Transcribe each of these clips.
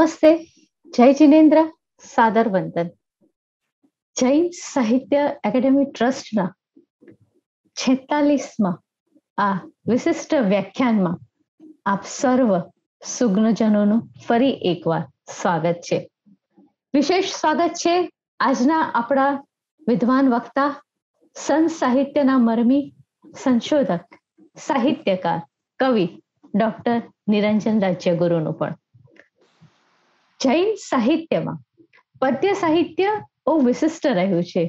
નમસ્તે જય જિનેન્દ્ર સાદર વંદન જૈન સાહિત્ય એકેડેમી ટ્રસ્ટના છેતાલીસમાં આ વિશિષ્ટ વ્યાખ્યાનમાં આપ સર્વ સુગ્નજનોનું ફરી એકવાર સ્વાગત છે વિશેષ સ્વાગત છે આજના આપણા વિદ્વાન વક્તા સંત સાહિત્યના મરમી સંશોધક સાહિત્યકાર કવિ ડોક્ટર નિરંજન રાજ્યગુરુનું પણ જૈન સાહિત્યમાં પદ્ય સાહિત્ય બહુ વિશિષ્ટ રહ્યું છે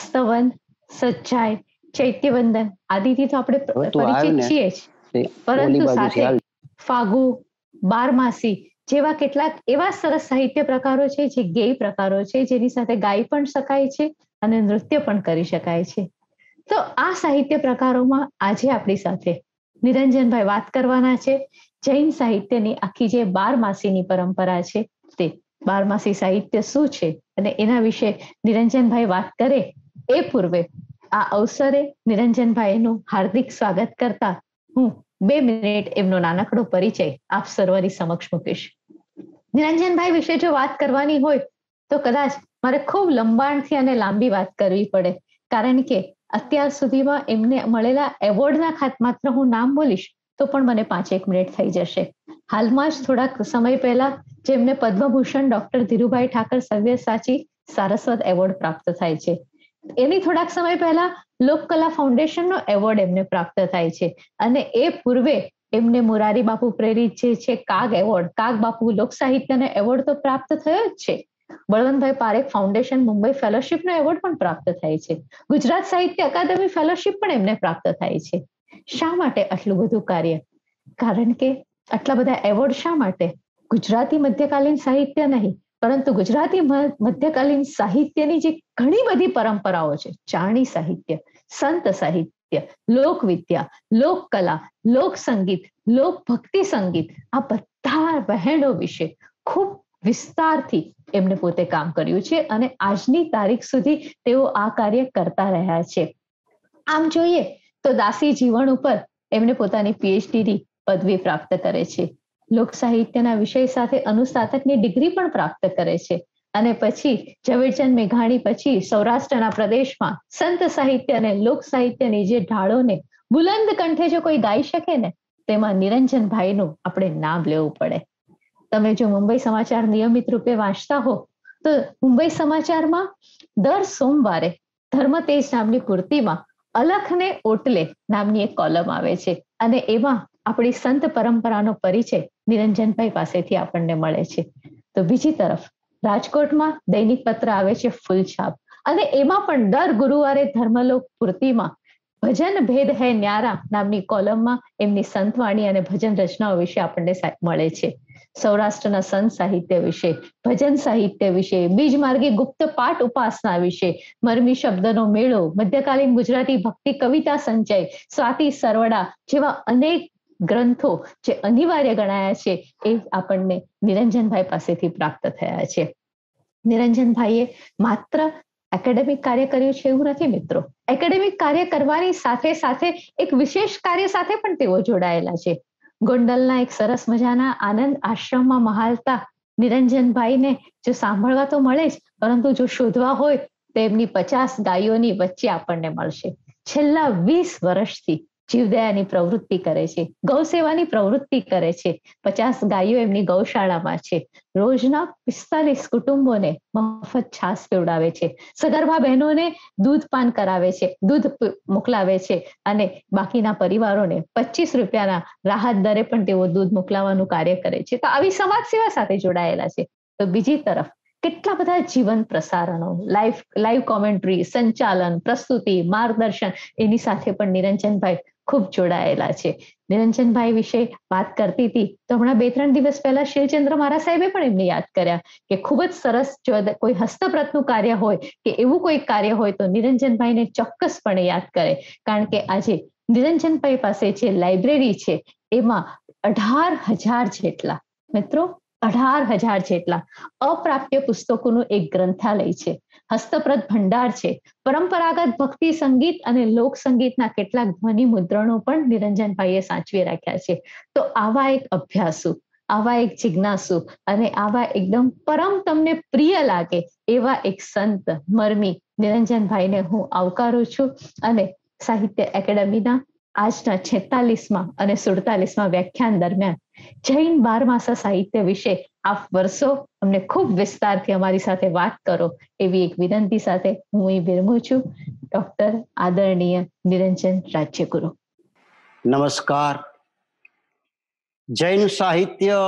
સ્તવન સજ્જાય ચૈત્યવંદન આદિથી તો આપણે પરિચિત છીએ જ પરંતુ સાથે ફાગુ બારમાસી જેવા કેટલાક એવા સરસ સાહિત્ય પ્રકારો છે જે ગેય પ્રકારો છે જેની સાથે ગાઈ પણ શકાય છે અને નૃત્ય પણ કરી શકાય છે તો આ સાહિત્ય પ્રકારોમાં આજે આપણી સાથે નિરંજનભાઈ વાત કરવાના છે જૈન સાહિત્યની આખી જે બારમાસીની પરંપરા છે તે બારમાસી સાહિત્ય શું છે અને એના વિશે નિરંજનભાઈ વાત કરે એ પૂર્વે આ અવસરે નિરંજનભાઈનું હાર્દિક સ્વાગત કરતા હું બે મિનિટ એમનો નાનકડો પરિચય આપ સર્વરી સમક્ષ મૂકીશ નિરંજનભાઈ વિશે જો વાત કરવાની હોય તો કદાચ મારે ખૂબ લંબાણથી અને લાંબી વાત કરવી પડે કારણ કે અત્યાર સુધીમાં એમને મળેલા એવોર્ડના ખાત માત્ર હું નામ બોલીશ તો પણ મને પાંચેક મિનિટ થઈ જશે હાલમાં જ થોડાક સમય પહેલા જેમને પદ્મભૂષણ ડોક્ટર ધીરુભાઈ ઠાકર સવ્યસાચી સારસ્વત એવોર્ડ પ્રાપ્ત થાય છે એની થોડાક સમય પહેલા લોકકલા ફાઉન્ડેશનનો એવોર્ડ એમને પ્રાપ્ત થાય છે અને એ પૂર્વે એમને મુરારી બાપુ પ્રેરિત જે છે કાગ એવોર્ડ કાગ બાપુ લોક સાહિત્યનો એવોર્ડ તો પ્રાપ્ત થયો જ છે બળવંતભાઈ પારેખ ફાઉન્ડેશન મુંબઈ ફેલોશીપનો એવોર્ડ પણ પ્રાપ્ત થાય છે ગુજરાત સાહિત્ય અકાદમી ફેલોશીપ પણ એમને પ્રાપ્ત થાય છે શા માટે આટલું બધું કાર્ય કારણ કે આટલા બધા એવોર્ડ શા માટે ગુજરાતી મધ્યકાલીન સાહિત્ય નહીં પરંતુ ગુજરાતી મધ્યકાલીન સાહિત્યની જે ઘણી બધી પરંપરાઓ છે ચાણી સાહિત્ય સંત સાહિત્ય લોકવિદ્યા લોકકલા લોક સંગીત લોક ભક્તિ સંગીત આ બધા બહેનો વિશે ખૂબ વિસ્તારથી એમને પોતે કામ કર્યું છે અને આજની તારીખ સુધી તેઓ આ કાર્ય કરતા રહ્યા છે આમ જોઈએ તો દાસી જીવન ઉપર એમને પોતાની પીએચડીની પદવી પ્રાપ્ત કરે છે લોક સાહિત્યના વિષય સાથે અનુસ્નાતકની ડિગ્રી પણ પ્રાપ્ત કરે છે અને પછી ઝવેરચંદ મેઘાણી પછી સૌરાષ્ટ્રના પ્રદેશમાં સંત સાહિત્ય અને લોક સાહિત્યની જે ઢાળોને બુલંદ કંઠે જો કોઈ ગાઈ શકે ને તેમાં નિરંજનભાઈનું આપણે નામ લેવું પડે તમે જો મુંબઈ સમાચાર નિયમિત રૂપે વાંચતા હો તો મુંબઈ સમાચારમાં દર સોમવારે ધર્મતેજ નામની કુર્તીમાં અલખ ને ઓટલે નામની એક કોલમ આવે છે અને એમાં આપણી સંત પરંપરાનો પરિચય નિરંજનભાઈ પાસેથી આપણને મળે છે તો બીજી તરફ રાજકોટમાં દૈનિક પત્ર આવે છે ફૂલછાપ અને એમાં પણ દર ગુરુવારે ધર્મલોક પૂર્તિમાં ભજન ભેદ હે ન્યારા નામની કોલમમાં એમની સંતવાણી અને ભજન રચનાઓ વિશે આપણને મળે છે સૌરાષ્ટ્રના સંત સાહિત્ય વિશે ભજન સાહિત્ય વિશે બીજ માર્ગે ગુપ્ત પાઠ ઉપાસના વિશે મરમી શબ્દનો મેળો મધ્યકાલીન ગુજરાતી ભક્તિ કવિતા સંચય સ્વાતિ સરવડા જેવા અનેક ગ્રંથો જે અનિવાર્ય ગણાયા છે એ આપણને નિરંજનભાઈ પાસેથી પ્રાપ્ત થયા છે નિરંજનભાઈએ માત્ર એકેડેમિક કાર્ય કર્યું છે એવું નથી મિત્રો એકેડેમિક કાર્ય કરવાની સાથે સાથે એક વિશેષ કાર્ય સાથે પણ તેઓ જોડાયેલા છે ગોંડલના એક સરસ મજાના આનંદ આશ્રમમાં મહાલતા નિરંજનભાઈને જો સાંભળવા તો મળે જ પરંતુ જો શોધવા હોય તો એમની પચાસ ગાયોની વચ્ચે આપણને મળશે છેલ્લા વીસ વર્ષથી જીવદયાની પ્રવૃત્તિ કરે છે ગૌસેવાની પ્રવૃત્તિ કરે છે પચાસ ગાયો એમની ગૌશાળામાં છે રોજના પિસ્તાલીસ કુટુંબોને મફત છાસ પીવડાવે છે સગર્ભા બહેનોને દૂધ પાન કરાવે છે દૂધ મોકલાવે છે અને બાકીના પરિવારોને પચીસ રૂપિયાના રાહત દરે પણ તેઓ દૂધ મોકલાવાનું કાર્ય કરે છે તો આવી સમાજ સેવા સાથે જોડાયેલા છે તો બીજી તરફ કેટલા બધા જીવન પ્રસારણો લાઈવ લાઈવ કોમેન્ટ્રી સંચાલન પ્રસ્તુતિ માર્ગદર્શન એની સાથે પણ નિરંજનભાઈ ખૂબ જોડાયેલા છે નિરંજનભાઈ વિશે વાત કરતી હતી તો હમણાં બે ત્રણ દિવસ પહેલા શિવચંદ્ર મારા સાહેબે પણ એમને યાદ કર્યા કે ખૂબ જ સરસ જો કોઈ હસ્તપ્રતનું કાર્ય હોય કે એવું કોઈ કાર્ય હોય તો નિરંજનભાઈને ચોક્કસપણે યાદ કરે કારણ કે આજે નિરંજનભાઈ પાસે જે લાઇબ્રેરી છે એમાં અઢાર હજાર જેટલા મિત્રો અઢાર હજાર જેટલા અપ્રાપ્ય પુસ્તકોનું એક ગ્રંથાલય છે હસ્તપ્રદ ભંડાર છે પરંપરાગત ભક્તિ સંગીત અને લોક સંગીતના કેટલાક ધ્વનિ મુદ્રણો પણ નિરંજનભાઈએ સાચવી રાખ્યા છે તો આવા એક અભ્યાસુ આવા એક જિજ્ઞાસુ અને આવા એકદમ પરમ તમને પ્રિય લાગે એવા એક સંત મરમી નિરંજનભાઈને હું આવકારું છું અને સાહિત્ય એકેડમીના આજના છેતાલીસમાં અને સુડતાલીસમાં વ્યાખ્યાન દરમિયાન જૈન બારમાસા સાહિત્ય વિશે આપ વર્ષો અમને ખૂબ વિસ્તારથી અમારી સાથે વાત કરો એવી એક વિનંતી સાથે હું એ વિરમું છું ડોક્ટર આદરણીય નિરંજન રાજ્યગુરુ નમસ્કાર જૈન સાહિત્ય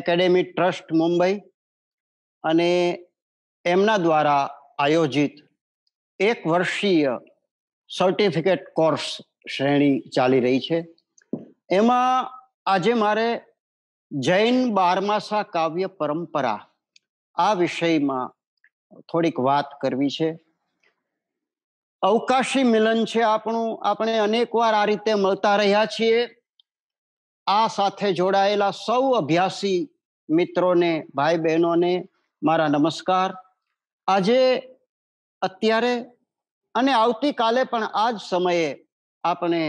એકેડેમી ટ્રસ્ટ મુંબઈ અને એમના દ્વારા આયોજિત એક વર્ષીય સર્ટિફિકેટ કોર્સ શ્રેણી ચાલી રહી છે એમાં આજે મારે જૈન બારમાસા કાવ્ય પરંપરા આ વિષયમાં થોડીક વાત કરવી છે અવકાશી મિલન છે આપણું આપણે અનેકવાર આ રીતે મળતા રહ્યા છીએ આ સાથે જોડાયેલા સૌ અભ્યાસી મિત્રોને ભાઈ બહેનોને મારા નમસ્કાર આજે અત્યારે અને આવતીકાલે પણ આ જ સમયે આપણે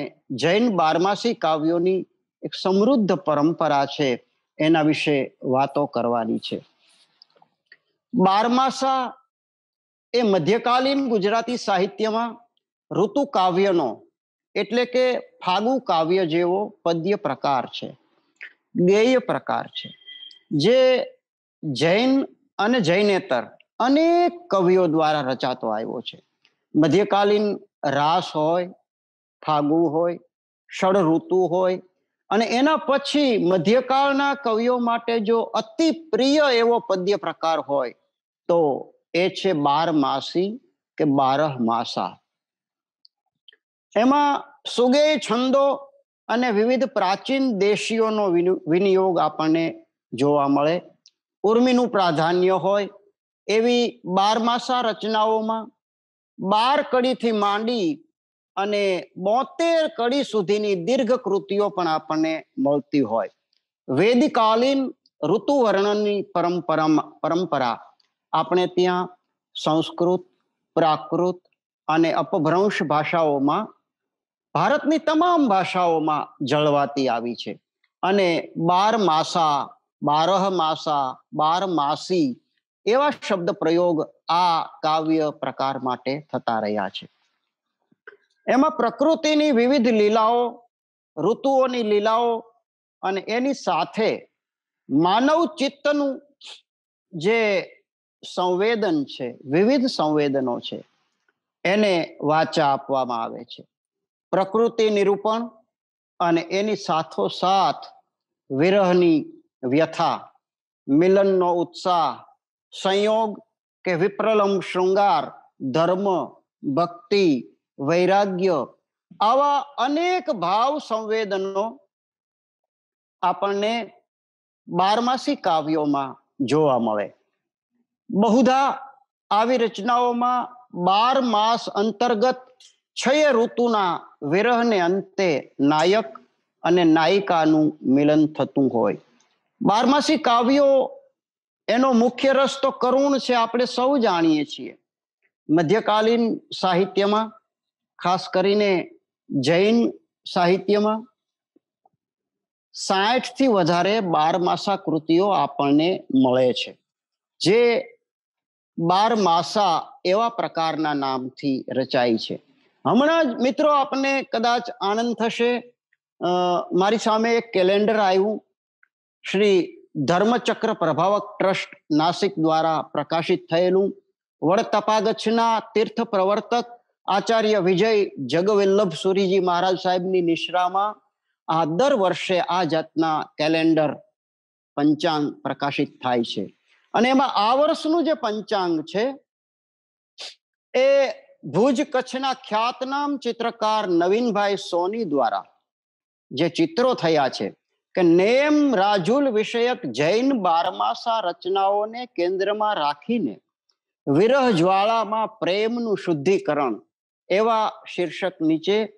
જૈન બારમાસી કાવ્યોની એક સમૃદ્ધ પરંપરા છે એના વિશે વાતો કરવાની છે બારમાસા એ મધ્યકાલીન ગુજરાતી સાહિત્યમાં ઋતુ કાવ્યનો એટલે કે ફાગુ કાવ્ય જેવો પદ્ય પ્રકાર છે ગેય પ્રકાર છે જે જૈન અને જૈનેતર અનેક કવિઓ દ્વારા રચાતો આવ્યો છે મધ્યકાલીન રાસ હોય ફાગુ હોય ષડ ઋતુ હોય અને એના પછી મધ્યકાળના કવિઓ માટે જો અતિ પ્રિય એવો પદ્ય પ્રકાર હોય તો એ છે બાર માસી કે બારહ માસા એમાં સુગેય છંદો અને વિવિધ પ્રાચીન દેશીઓનો વિનિયોગ આપણને જોવા મળે ઉર્મીનું પ્રાધાન્ય હોય એવી બારમાસા રચનાઓમાં બાર કડીથી માંડી અને બોતેર કડી સુધીની દીર્ઘ કૃતિઓ પણ આપણને મળતી હોય વેદકાલીન ઋતુ વર્ણનની પરંપરા આપણે ત્યાં સંસ્કૃત પ્રાકૃત અને અપભ્રંશ ભાષાઓમાં ભારતની તમામ ભાષાઓમાં જળવાતી આવી છે અને બાર માસા બારહ માસા બાર માસી એવા શબ્દ પ્રયોગ આ કાવ્ય પ્રકાર માટે થતા રહ્યા છે એમાં પ્રકૃતિની વિવિધ લીલાઓ ઋતુઓની લીલાઓ અને એની સાથે માનવ ચિત્તનું જે સંવેદન છે વિવિધ સંવેદનો છે એને વાચા આપવામાં આવે છે પ્રકૃતિ નિરૂપણ અને એની સાથોસાથ વિરહની વ્યથા મિલનનો ઉત્સાહ સંયોગ કે વિપ્રલંબ શૃંગાર ધર્મ ભક્તિ વૈરાગ્ય આવા અનેક ભાવ સંવેદનો આપણને બારમાસી કાવ્યોમાં જોવા મળે બહુધા આવી રચનાઓમાં બાર માસ અંતર્ગત છય ઋતુના વિરહને અંતે નાયક અને નાયિકાનું મિલન થતું હોય બારમાસી કાવ્યો એનો મુખ્ય રસ તો કરુણ છે આપણે સૌ જાણીએ છીએ મધ્યકાલીન સાહિત્યમાં ખાસ કરીને જૈન સાહિત્યમાં સાઠથી વધારે બારમાસા કૃતિઓ આપણને મળે છે જે બારમાસા એવા પ્રકારના નામથી રચાઈ છે હમણાં જ મિત્રો આપણને કદાચ આનંદ થશે મારી સામે એક કેલેન્ડર આવ્યું શ્રી ધર્મચક્ર પ્રભાવક ટ્રસ્ટ નાસિક દ્વારા પ્રકાશિત થયેલું વડ તીર્થ પ્રવર્તક આચાર્ય વિજય જગવલ્લભ સુરીજી મહારાજ સાહેબની નિશ્રામાં આ દર વર્ષે આ જાતના કેલેન્ડર પંચાંગ પ્રકાશિત થાય છે અને એમાં આ વર્ષનું જે પંચાંગ છે એ ભુજ કચ્છના ખ્યાતનામ ચિત્રકાર નવીનભાઈ સોની દ્વારા જે ચિત્રો થયા છે કે નેમ રાજુલ વિષયક જૈન બારમાસા રચનાઓને કેન્દ્રમાં રાખીને વિરહ જ્વાળામાં પ્રેમનું શુદ્ધિકરણ એવા શીર્ષક નીચે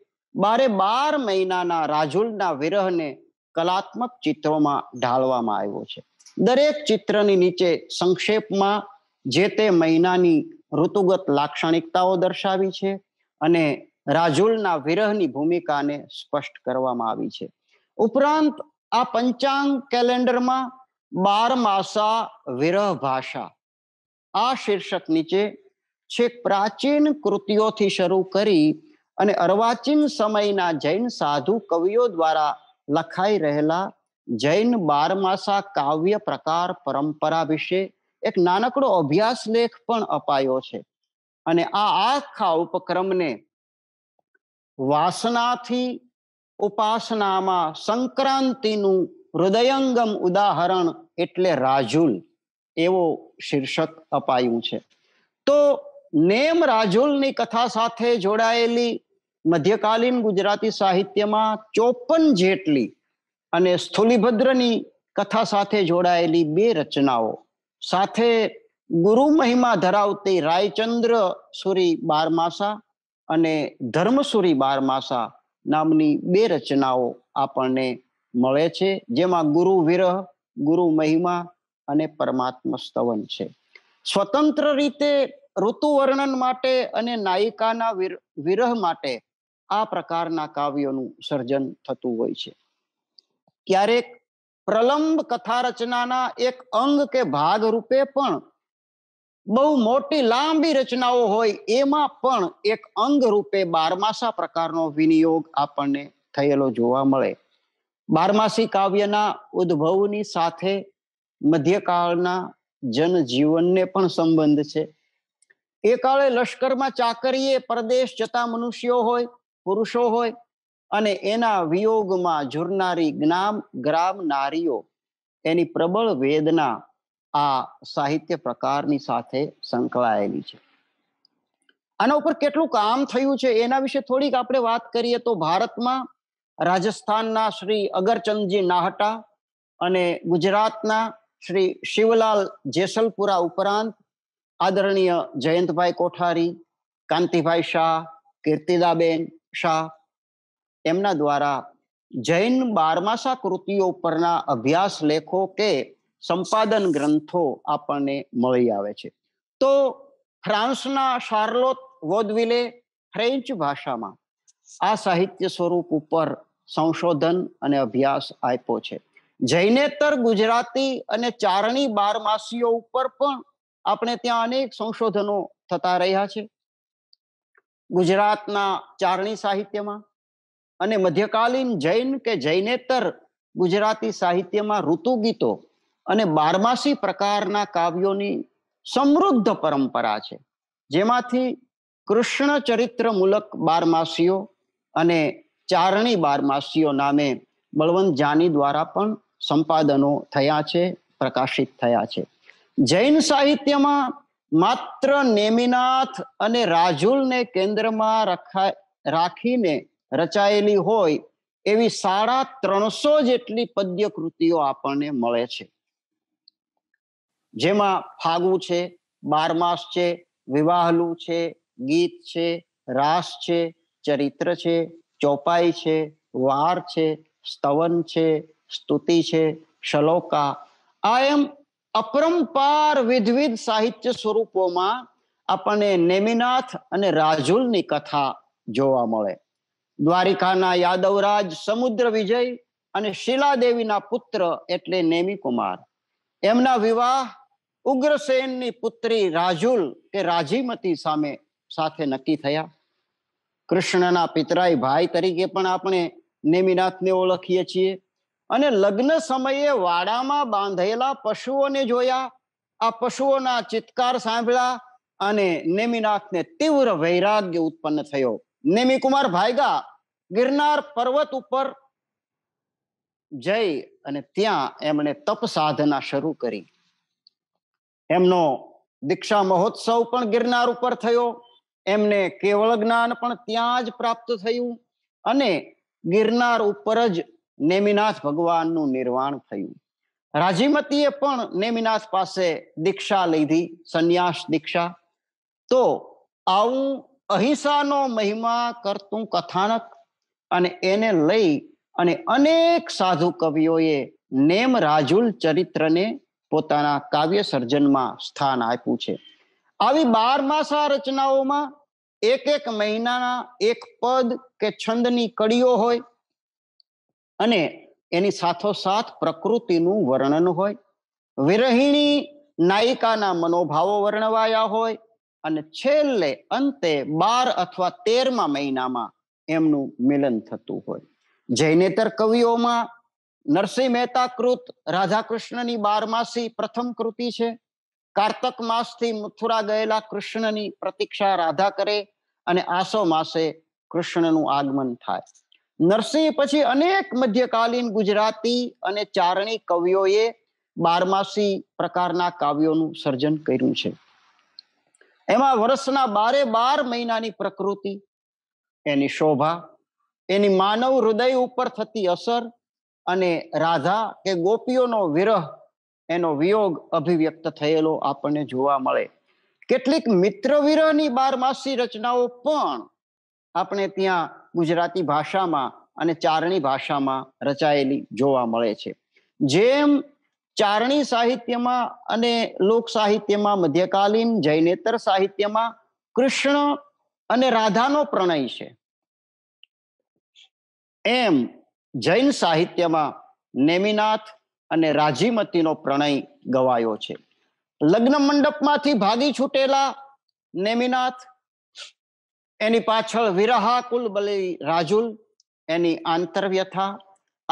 બારે બાર મહિનાના રાજુલના વિરહને કલાત્મક ચિત્રોમાં ઢાળવામાં આવ્યો છે દરેક ચિત્રની નીચે સંક્ષેપમાં જે તે મહિનાની ઋતુગત લાક્ષણિકતાઓ દર્શાવી છે અને રાજુલના વિરહની ભૂમિકાને સ્પષ્ટ કરવામાં આવી છે ઉપરાંત આ પંચાંગ કેલેન્ડરમાં બાર માસા વિરહ ભાષા આ શીર્ષક નીચે છેક પ્રાચીન કૃતિઓથી શરૂ કરી અને અર્વાચીન સમયના જૈન સાધુ કવિઓ દ્વારા લખાઈ રહેલા જૈન બારમાસા કાવ્ય પ્રકાર પરંપરા વિશે એક નાનકડો અભ્યાસ લેખ પણ અપાયો છે અને આ આખા ઉપક્રમને વાસનાથી ઉપાસનામાં સંક્રાંતિનું હૃદયંગમ ઉદાહરણ એટલે રાજુલ એવો શીર્ષક અપાયું છે તો નેમ રાજુલની કથા સાથે જોડાયેલી મધ્યકાલીન ગુજરાતી સાહિત્યમાં ચોપન જેટલી અને સ્થુલીભદ્રની કથા સાથે જોડાયેલી બે રચનાઓ સાથે ગુરુ મહિમા ધરાવતી રાયચંદ્ર સુરી બારમાસા અને ધર્મસુરી બારમાસા નામની બે રચનાઓ આપણને મળે છે જેમાં ગુરુ વિરહ ગુરુ મહિમા અને પરમાત્મા સ્તવન છે સ્વતંત્ર રીતે ઋતુ વર્ણન માટે અને નાયિકાના વિરહ માટે આ પ્રકારના કાવ્યોનું સર્જન થતું હોય છે ક્યારેક પ્રલંબ કથા રચનાના એક અંગ કે ભાગ રૂપે પણ બહુ મોટી લાંબી રચનાઓ હોય એમાં પણ એક અંગ રૂપે બારમાસા પ્રકારનો વિનિયોગ આપણને થયેલો જોવા મળે બારમાસી કાવ્યના ઉદ્ભવની સાથે મધ્યકાળના જનજીવનને પણ સંબંધ છે એ કાળે લશ્કરમાં ચાકરીએ પરદેશ જતા મનુષ્યો હોય પુરુષો હોય અને એના વિયોગમાં ઝુરનારી જ્ઞામ ગ્રામ નારીઓ એની પ્રબળ વેદના આ સાહિત્ય પ્રકારની સાથે સંકળાયેલી છે આના ઉપર કેટલું કામ થયું છે એના વિશે થોડીક આપણે વાત કરીએ તો ભારતમાં રાજસ્થાનના શ્રી અગરચંદજી નાહટા અને ગુજરાતના શ્રી શિવલાલ જેસલપુરા ઉપરાંત આદરણીય જયંતભાઈ કોઠારી કાંતિભાઈ શાહ કીર્તિદાબેન શાહ એમના દ્વારા જૈન બારમાસા કૃતિઓ પરના અભ્યાસ લેખો કે સંપાદન ગ્રંથો આપણને મળી આવે છે તો ફ્રાન્સના શાર્લોત વોદવિલે ફ્રેન્ચ ભાષામાં આ સાહિત્ય સ્વરૂપ ઉપર સંશોધન અને અભ્યાસ આપ્યો છે જૈનેતર ગુજરાતી અને ચારણી બારમાસીઓ ઉપર પણ આપણે ત્યાં અનેક સંશોધનો થતા રહ્યા છે ગુજરાતના ચારણી સાહિત્યમાં અને મધ્યકાલીન જૈન કે જૈનેતર ગુજરાતી સાહિત્યમાં ઋતુ ગીતો અને બારમાસી પ્રકારના કાવ્યોની સમૃદ્ધ પરંપરા છે જેમાંથી કૃષ્ણ ચરિત્ર મૂલક બારમાસીઓ અને ચારણી બારમાસીઓ નામે બળવંત જાની દ્વારા પણ સંપાદનો થયા છે પ્રકાશિત થયા છે જૈન સાહિત્યમાં માત્ર નેમિનાથ અને રાજુલને કેન્દ્રમાં રખા રાખીને રચાયેલી હોય એવી સાડા ત્રણસો જેટલી પદ્ય કૃતિઓ આપણને મળે છે જેમાં ફાગુ છે બારમાસ છે વિવાહલું છે ગીત છે રાસ છે ચરિત્ર છે ચોપાઈ છે વાર છે સ્તવન છે સ્તુતિ છે શલોકા આ એમ અપરંપાર વિધવિધ સાહિત્ય સ્વરૂપોમાં આપણને નેમિનાથ અને રાજુલની કથા જોવા મળે દ્વારિકાના યાદવરાજ સમુદ્ર વિજય અને શિલાદેવીના પુત્ર એટલે નેમી કુમાર એમના વિવાહ ઉગ્રસેનની પુત્રી રાજુલ કે રાજીમતી સામે સાથે નક્કી થયા કૃષ્ણના પિતરાય ભાઈ તરીકે પણ આપણે નેમિનાથને ઓળખીએ છીએ અને લગ્ન સમયે વાડામાં બાંધેલા પશુઓને જોયા આ પશુઓના ચિત્કાર સાંભળ્યા અને નેમિનાથને તીવ્ર વૈરાગ્ય ઉત્પન્ન થયો નેમિકુમાર ભાઈગા ગિરનાર પર્વત ઉપર જઈ અને ત્યાં એમણે તપ સાધના શરૂ કરી એમનો દીક્ષા મહોત્સવ પણ ગિરનાર ઉપર થયો એમને કેવળ જ્ઞાન પણ ત્યાં જ પ્રાપ્ત થયું અને ગિરનાર ઉપર જ નેમિનાથ ભગવાનનું નિર્વાણ થયું રાજીમતીએ પણ નેમિનાથ પાસે દીક્ષા લીધી સંન્યાસ દીક્ષા તો આવું અહિંસાનો મહિમા કરતું કથાનક અને એને લઈ અને અનેક સાધુ કવિઓએ નેમ રાજુલ ચરિત્રને પોતાના કાવ્ય સર્જનમાં સ્થાન આપ્યું છે આવી બાર માસા રચનાઓમાં એક એક મહિનાના એક પદ કે છંદની કડીઓ હોય અને એની સાથોસાથ પ્રકૃતિનું વર્ણન હોય વિરહિણી નાયિકાના મનોભાવો વર્ણવાયા હોય અને છેલ્લે અંતે બાર અથવા તેરમા મહિનામાં એમનું મિલન થતું હોય જૈનેતર કવિઓમાં નરસિંહ મહેતા કૃત રાધાકૃષ્ણની બારમાસી પ્રથમ કૃતિ છે કાર્તક માસથી મથુરા ગયેલા કૃષ્ણની પ્રતીક્ષા રાધા કરે અને આસો માસે કૃષ્ણનું આગમન થાય નરસિંહ પછી અનેક મધ્યકાલીન ગુજરાતી અને ચારણી કવિઓએ બારમાસી પ્રકારના કાવ્યોનું સર્જન કર્યું છે એમાં વર્ષના બારે બાર મહિનાની પ્રકૃતિ એની શોભા એની માનવ હૃદય ઉપર થતી અસર અને રાધા કે ગોપીઓનો વિરહ એનો વિયોગ અભિવ્યક્ત થયેલો આપણને જોવા મળે કેટલીક મિત્ર વિરહની બારમાસી રચનાઓ પણ આપણે ત્યાં ગુજરાતી ભાષામાં અને ચારણી ભાષામાં રચાયેલી જોવા મળે છે જેમ ચારણી સાહિત્યમાં અને લોક સાહિત્યમાં મધ્યકાલીન જૈનેતર સાહિત્યમાં કૃષ્ણ અને રાધાનો પ્રણય છે એમ જૈન સાહિત્યમાં નેમિનાથ અને રાજીમતીનો પ્રણય ગવાયો છે લગ્ન મંડપમાંથી ભાગી છૂટેલા નેમિનાથ એની પાછળ વિરહા કુલ બલી રાજુલ એની આંતરવ્યથા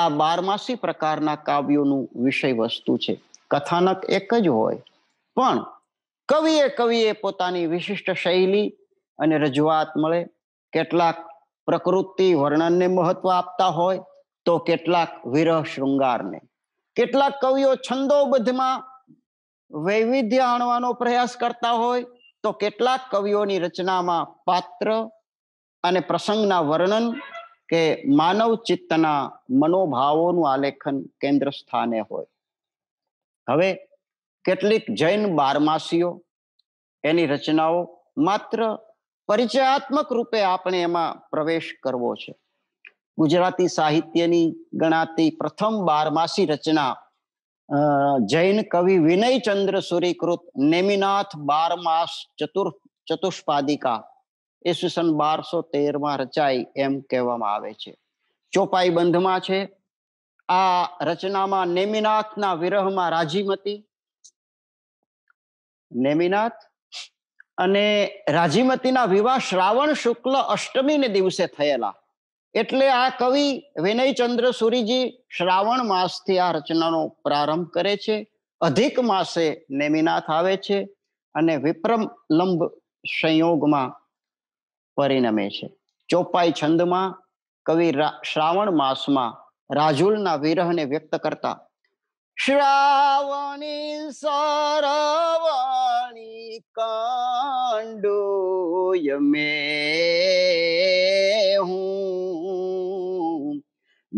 આ બારમાસી પ્રકારના કાવ્યોનું વિષય વસ્તુ છે કથાનક એક જ હોય પણ કવિએ કવિએ પોતાની વિશિષ્ટ શૈલી અને રજૂઆત મળે કેટલાક પ્રકૃતિ વર્ણનને મહત્વ આપતા હોય તો કેટલાક વિરહ શૃંગારને કેટલાક કવિઓ છંદોબદ્ધમાં વૈવિધ્ય આણવાનો પ્રયાસ કરતા હોય તો કેટલાક કવિઓની રચનામાં પાત્ર અને પ્રસંગના વર્ણન કે માનવ ચિત્તના મનોભાવોનું આલેખન કેન્દ્ર સ્થાને હોય હવે કેટલીક જૈન બારમાસીઓ એની રચનાઓ માત્ર પરિચયાત્મક રૂપે આપણે એમાં પ્રવેશ કરવો છે ગુજરાતી સાહિત્યની ગણાતી પ્રથમ બારમાસી રચના જૈન કવિ વિનય ચંદ્ર સુરીકૃત નેમિનાથ બાર માસ ચતુર ચતુષ્પાદિકા ઈસવીસન બારસો માં રચાઈ એમ કહેવામાં આવે છે ચોપાઈ બંધમાં છે આ રચનામાં નેમિનાથના વિરહમાં રાજીમતી નેમિનાથ અને રાજીમતીના વિવાહ શ્રાવણ શુક્લ અષ્ટમીને દિવસે થયેલા એટલે આ કવિ વિનયચંદ્ર સુરીજી શ્રાવણ માસથી આ રચનાનો પ્રારંભ કરે છે અધિક માસે નેમિનાથ આવે છે અને વિપ્રમ લંબ સંયોગમાં પરિણમે છે ચોપાઈ છંદમાં કવિ શ્રાવણ માસમાં રાજુલના વિરહને વ્યક્ત કરતા શ્રાવણી સરવાણી કાંડો મે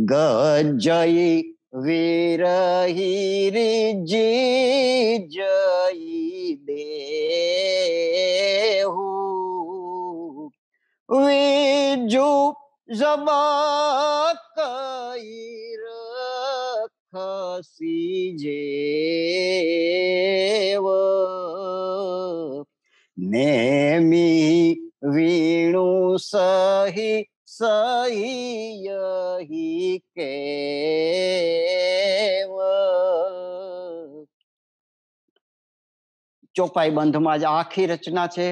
ગજયી વિરહિરી જયી દેહુ વિજુ જમા કઈ રખસી જેવ નેમી વીણું સહી સહી યહી ચોપાઈ બંધમાં જ આખી રચના છે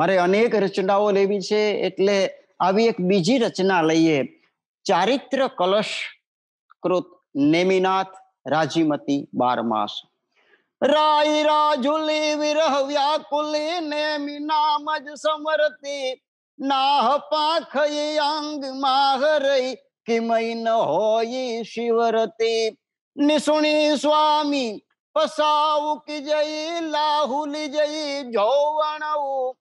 મારે અનેક રચનાઓ લેવી છે એટલે આવી એક બીજી રચના લઈએ ચારિત્ર કલશ કૃત નેમિનાથ રાજીમતી બાર માસ રાય રાજુલી વિરહ વ્યાકુલી નેમિનામ જ સમરતી नाह पाख अंग माहरई कि मई न हो ये शिवरते निसुणी स्वामी पसाऊ कि जई लाहुल जई झोवणऊ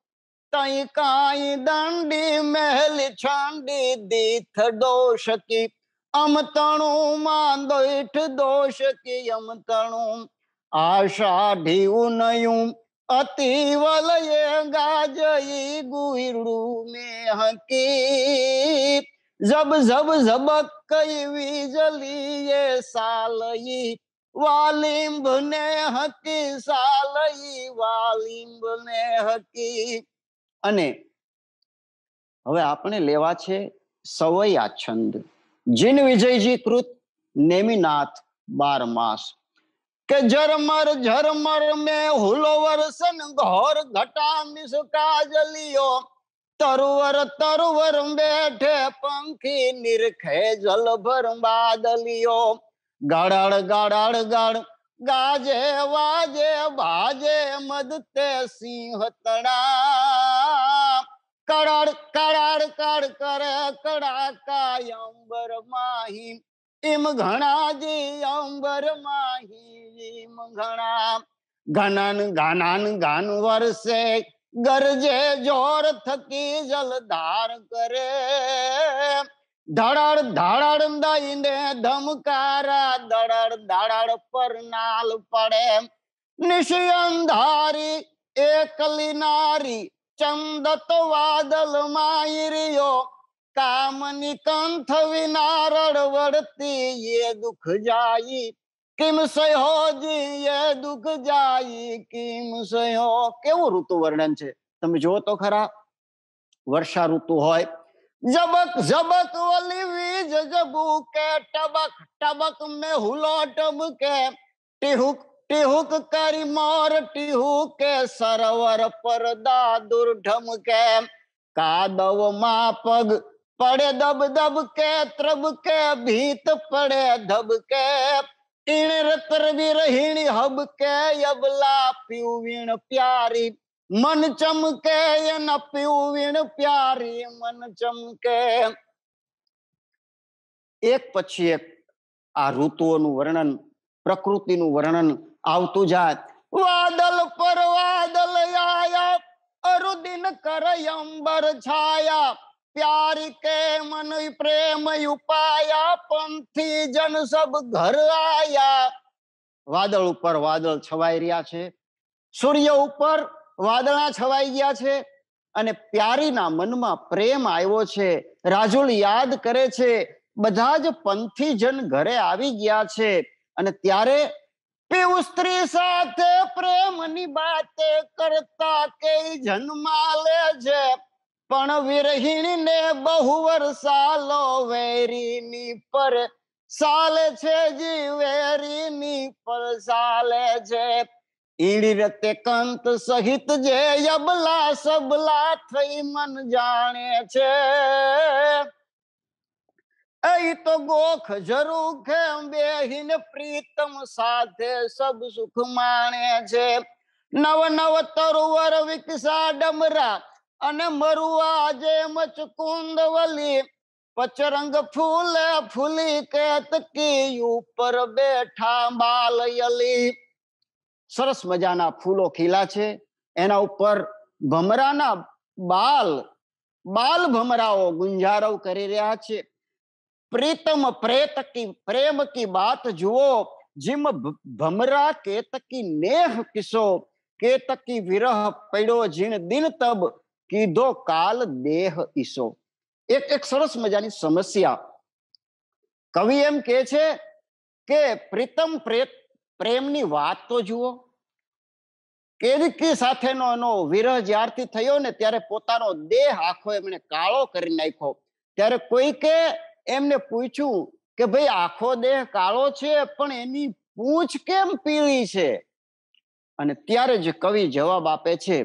तई काई दंडी महल छांडी दीथ दोष की अम तणु मान दोष की अम तणु आशा ढी नयूं અતિ વલયે ગાજઈ ગુઈડું મે હકી જબ જબ જબક કઈ વીજલી સાલઈ વાલિંબ ને હકી સાલઈ વાલિંબ ને હકી અને હવે આપણે લેવા છે સવૈયા છંદ જીન વિજયજી કૃત નેમિનાથ બાર માસ કે ઝરમર ઝરમર મે હુલો વરસન ઘોર ઘટા મિસ કાજલિયો તરુવર તરુવર બેઠે પંખી નિરખે જલભર બાદલિયો ગાડાળ ગાડાળ ગાડ ગાજે વાજે ભાજે મદતે સિંહ તણા કડાડ કડાડ કડ કરે કડા કાયંબર માહી એમ ઘણા જે અંબર માહી એમ ઘણા ઘનન ઘનન ઘન વરસે ગરજે જોર થકી જલધાર કરે ધડાડ ધડાડ દઈને ધમકારા ધડાડ ધડાડ પર નાલ પડે નિશયંધારી અંધારી એકલી નારી ચંદત વાદલ માયરીઓ કામની કંથ વિનારળ વળતી એ દુખ જાઈ કિમ સહયોજી એ દુખ જાઈ કિમ સહયો કેવું ઋતુ વર્ણન છે તમે જુઓ તો ખરા વર્ષા ઋતુ હોય જબક જબક ઓલી વીજ જબુકે ટબક ટબક મે હુલો ટબકે ટીહુક ટીહુક કરી મોર ટીહુકે સરવર પર દાદુર ઢમકે કાદવ માં પગ पड़े दब दब के त्रब के भीत पड़े धब के इन रतर भी रहिणी हब के यबला पीवीण प्यारी मन चमके ये न पीवीण प्यारी मन चमके એક પછી એક આ प्रकृति વર્ણન પ્રકૃતિનું વર્ણન આવતું वादल पर वादल आया अरुदिन कर કરયંબર छाया प्यार के मन प्रेम उपाया पंथी जन सब घर आया વાદળ ઉપર વાદળ છવાઈ રહ્યા છે સૂર્ય ઉપર વાદળા છવાઈ ગયા છે અને પ્યારીના મનમાં પ્રેમ આવ્યો છે રાજુલ યાદ કરે છે બધા જ પંથી જન ઘરે આવી ગયા છે અને ત્યારે પીવું સ્ત્રી સાથે પ્રેમની વાત કરતા કે જન્મા લે છે પણ વિરહીણ બહુ વરસાલો વેરીની પર સાલે છે જી વેરીની પર સાલે છે ઈડી રતે કંત સહિત જે યબલા સબલા થઈ મન જાણે છે અહી તો ગોખ જરૂર ખેમ બેહીને પ્રીતમ સાથે સબ સુખ માણે છે નવ નવ તરુવર વિકસા ડમરા અને મરુઆ જેમ ચુકુંદ પચરંગ ફૂલ ફૂલી કેતકી ઉપર બેઠા બાલયલી સરસ મજાના ફૂલો ખીલા છે એના ઉપર ભમરાના બાલ બાલ ભમરાઓ ગુંજારવ કરી રહ્યા છે પ્રીતમ પ્રેત કી પ્રેમ કી બાત જુઓ જીમ ભમરા કેતકી નેહ કિસો કેતકી વિરહ પડ્યો જીણ દિન તબ કીધો કાલ દેહ ઈશો એક એક સરસ મજાની સમસ્યા કવિ એમ કે છે કે પ્રીતમ પ્રેમની વાત તો જુઓ કેદકી સાથેનો એનો વિરહ જ્યારથી થયો ને ત્યારે પોતાનો દેહ આખો એમણે કાળો કરી નાખ્યો ત્યારે કોઈકે એમને પૂછ્યું કે ભાઈ આખો દેહ કાળો છે પણ એની પૂંછ કેમ પીળી છે અને ત્યારે જ કવિ જવાબ આપે છે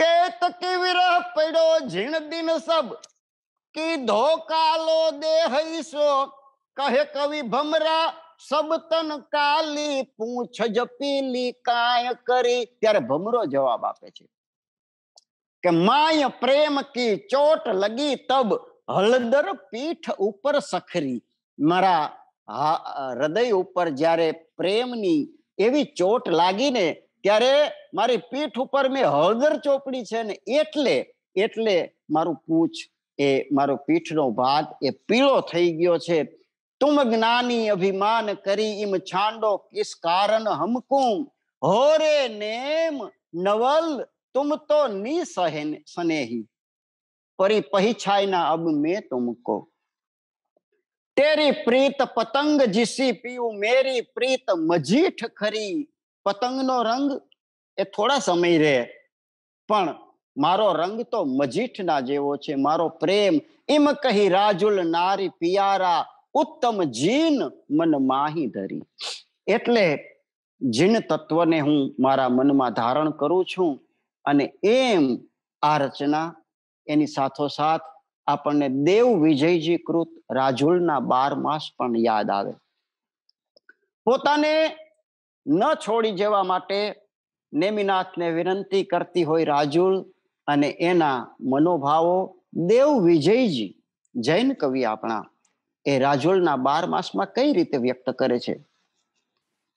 કે કેતકી વિરહ પડ્યો ઝીણ દિન સબ કીધો કાલો દેહ કહે કવિ ભમરા સબ તન કાલી પૂંછ જપીલી કાય કરી ત્યારે ભમરો જવાબ આપે છે કે માય પ્રેમ કી ચોટ લગી તબ હળદર પીઠ ઉપર સખરી મારા હૃદય ઉપર જ્યારે પ્રેમની એવી ચોટ લાગીને ત્યારે મારી પીઠ ઉપર મેં હળદર ચોપડી છે ને એટલે એટલે મારું પૂછ એ મારો પીઠનો ભાત એ પીળો થઈ ગયો છે તુમ જ્ઞાની અભિમાન કરી ઇમ છાંડો કિસ કારણ હમકું હોરે નેમ નવલ તુમ તો ની સહેન સનેહી પરી પહિછાય ના અબ મેં તુમકો તેરી પ્રીત પતંગ જીસી પીયું મેરી પ્રીત મજીઠ ખરી પતંગનો રંગ એ થોડા સમય રહે પણ મારો રંગ તો મજીઠના જેવો છે મારો પ્રેમ એમ કહી રાજુલ નારી પિયારા ઉત્તમ જીન મન માહી ધરી એટલે જીન તત્વને હું મારા મનમાં ધારણ કરું છું અને એમ આ રચના એની સાથોસાથ આપણને દેવ વિજયજી કૃત રાજુલના બાર માસ પણ યાદ આવે પોતાને ન છોડી જવા માટે નેમિનાથને વિનંતી કરતી હોય રાજુલ અને એના મનોભાવો દેવ વિજયજી જૈન કવિ આપણા એ રાજુલના બાર માસમાં કઈ રીતે વ્યક્ત કરે છે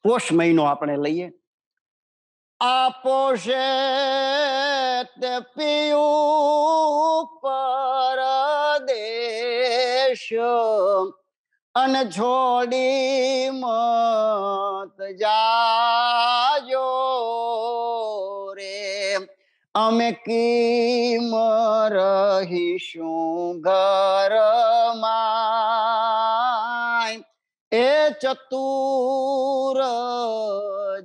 પોષ મહિનો આપણે લઈએ আপোષે તે પિયું દેશ અને છોડી મત જાજો રે અમે કીમ રહીશું ઘરમાં એ ચતુર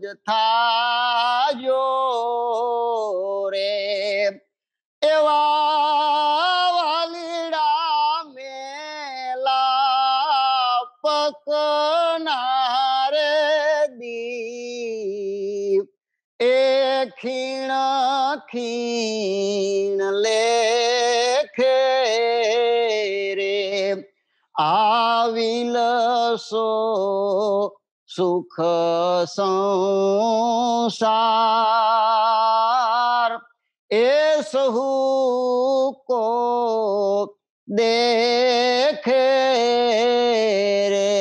જ થાજો રે એવા ખીણ ખીણ લેખે રે આવિલ સો સુખ સંસાર એ સહુ કો દેખે રે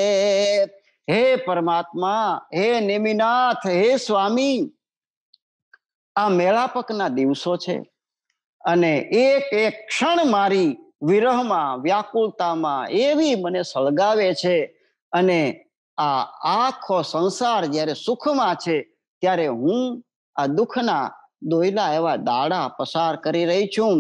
હે પરમાત્મા હે નિમિનાથ હે સ્વામી આ મેળાપકના દિવસો છે અને એક એક ક્ષણ મારી વિરહમાં વ્યાકુળતામાં એવી મને સળગાવે છે અને આ આખો સંસાર જ્યારે સુખમાં છે ત્યારે હું આ દુઃખના દોયલા એવા દાડા પસાર કરી રહી છું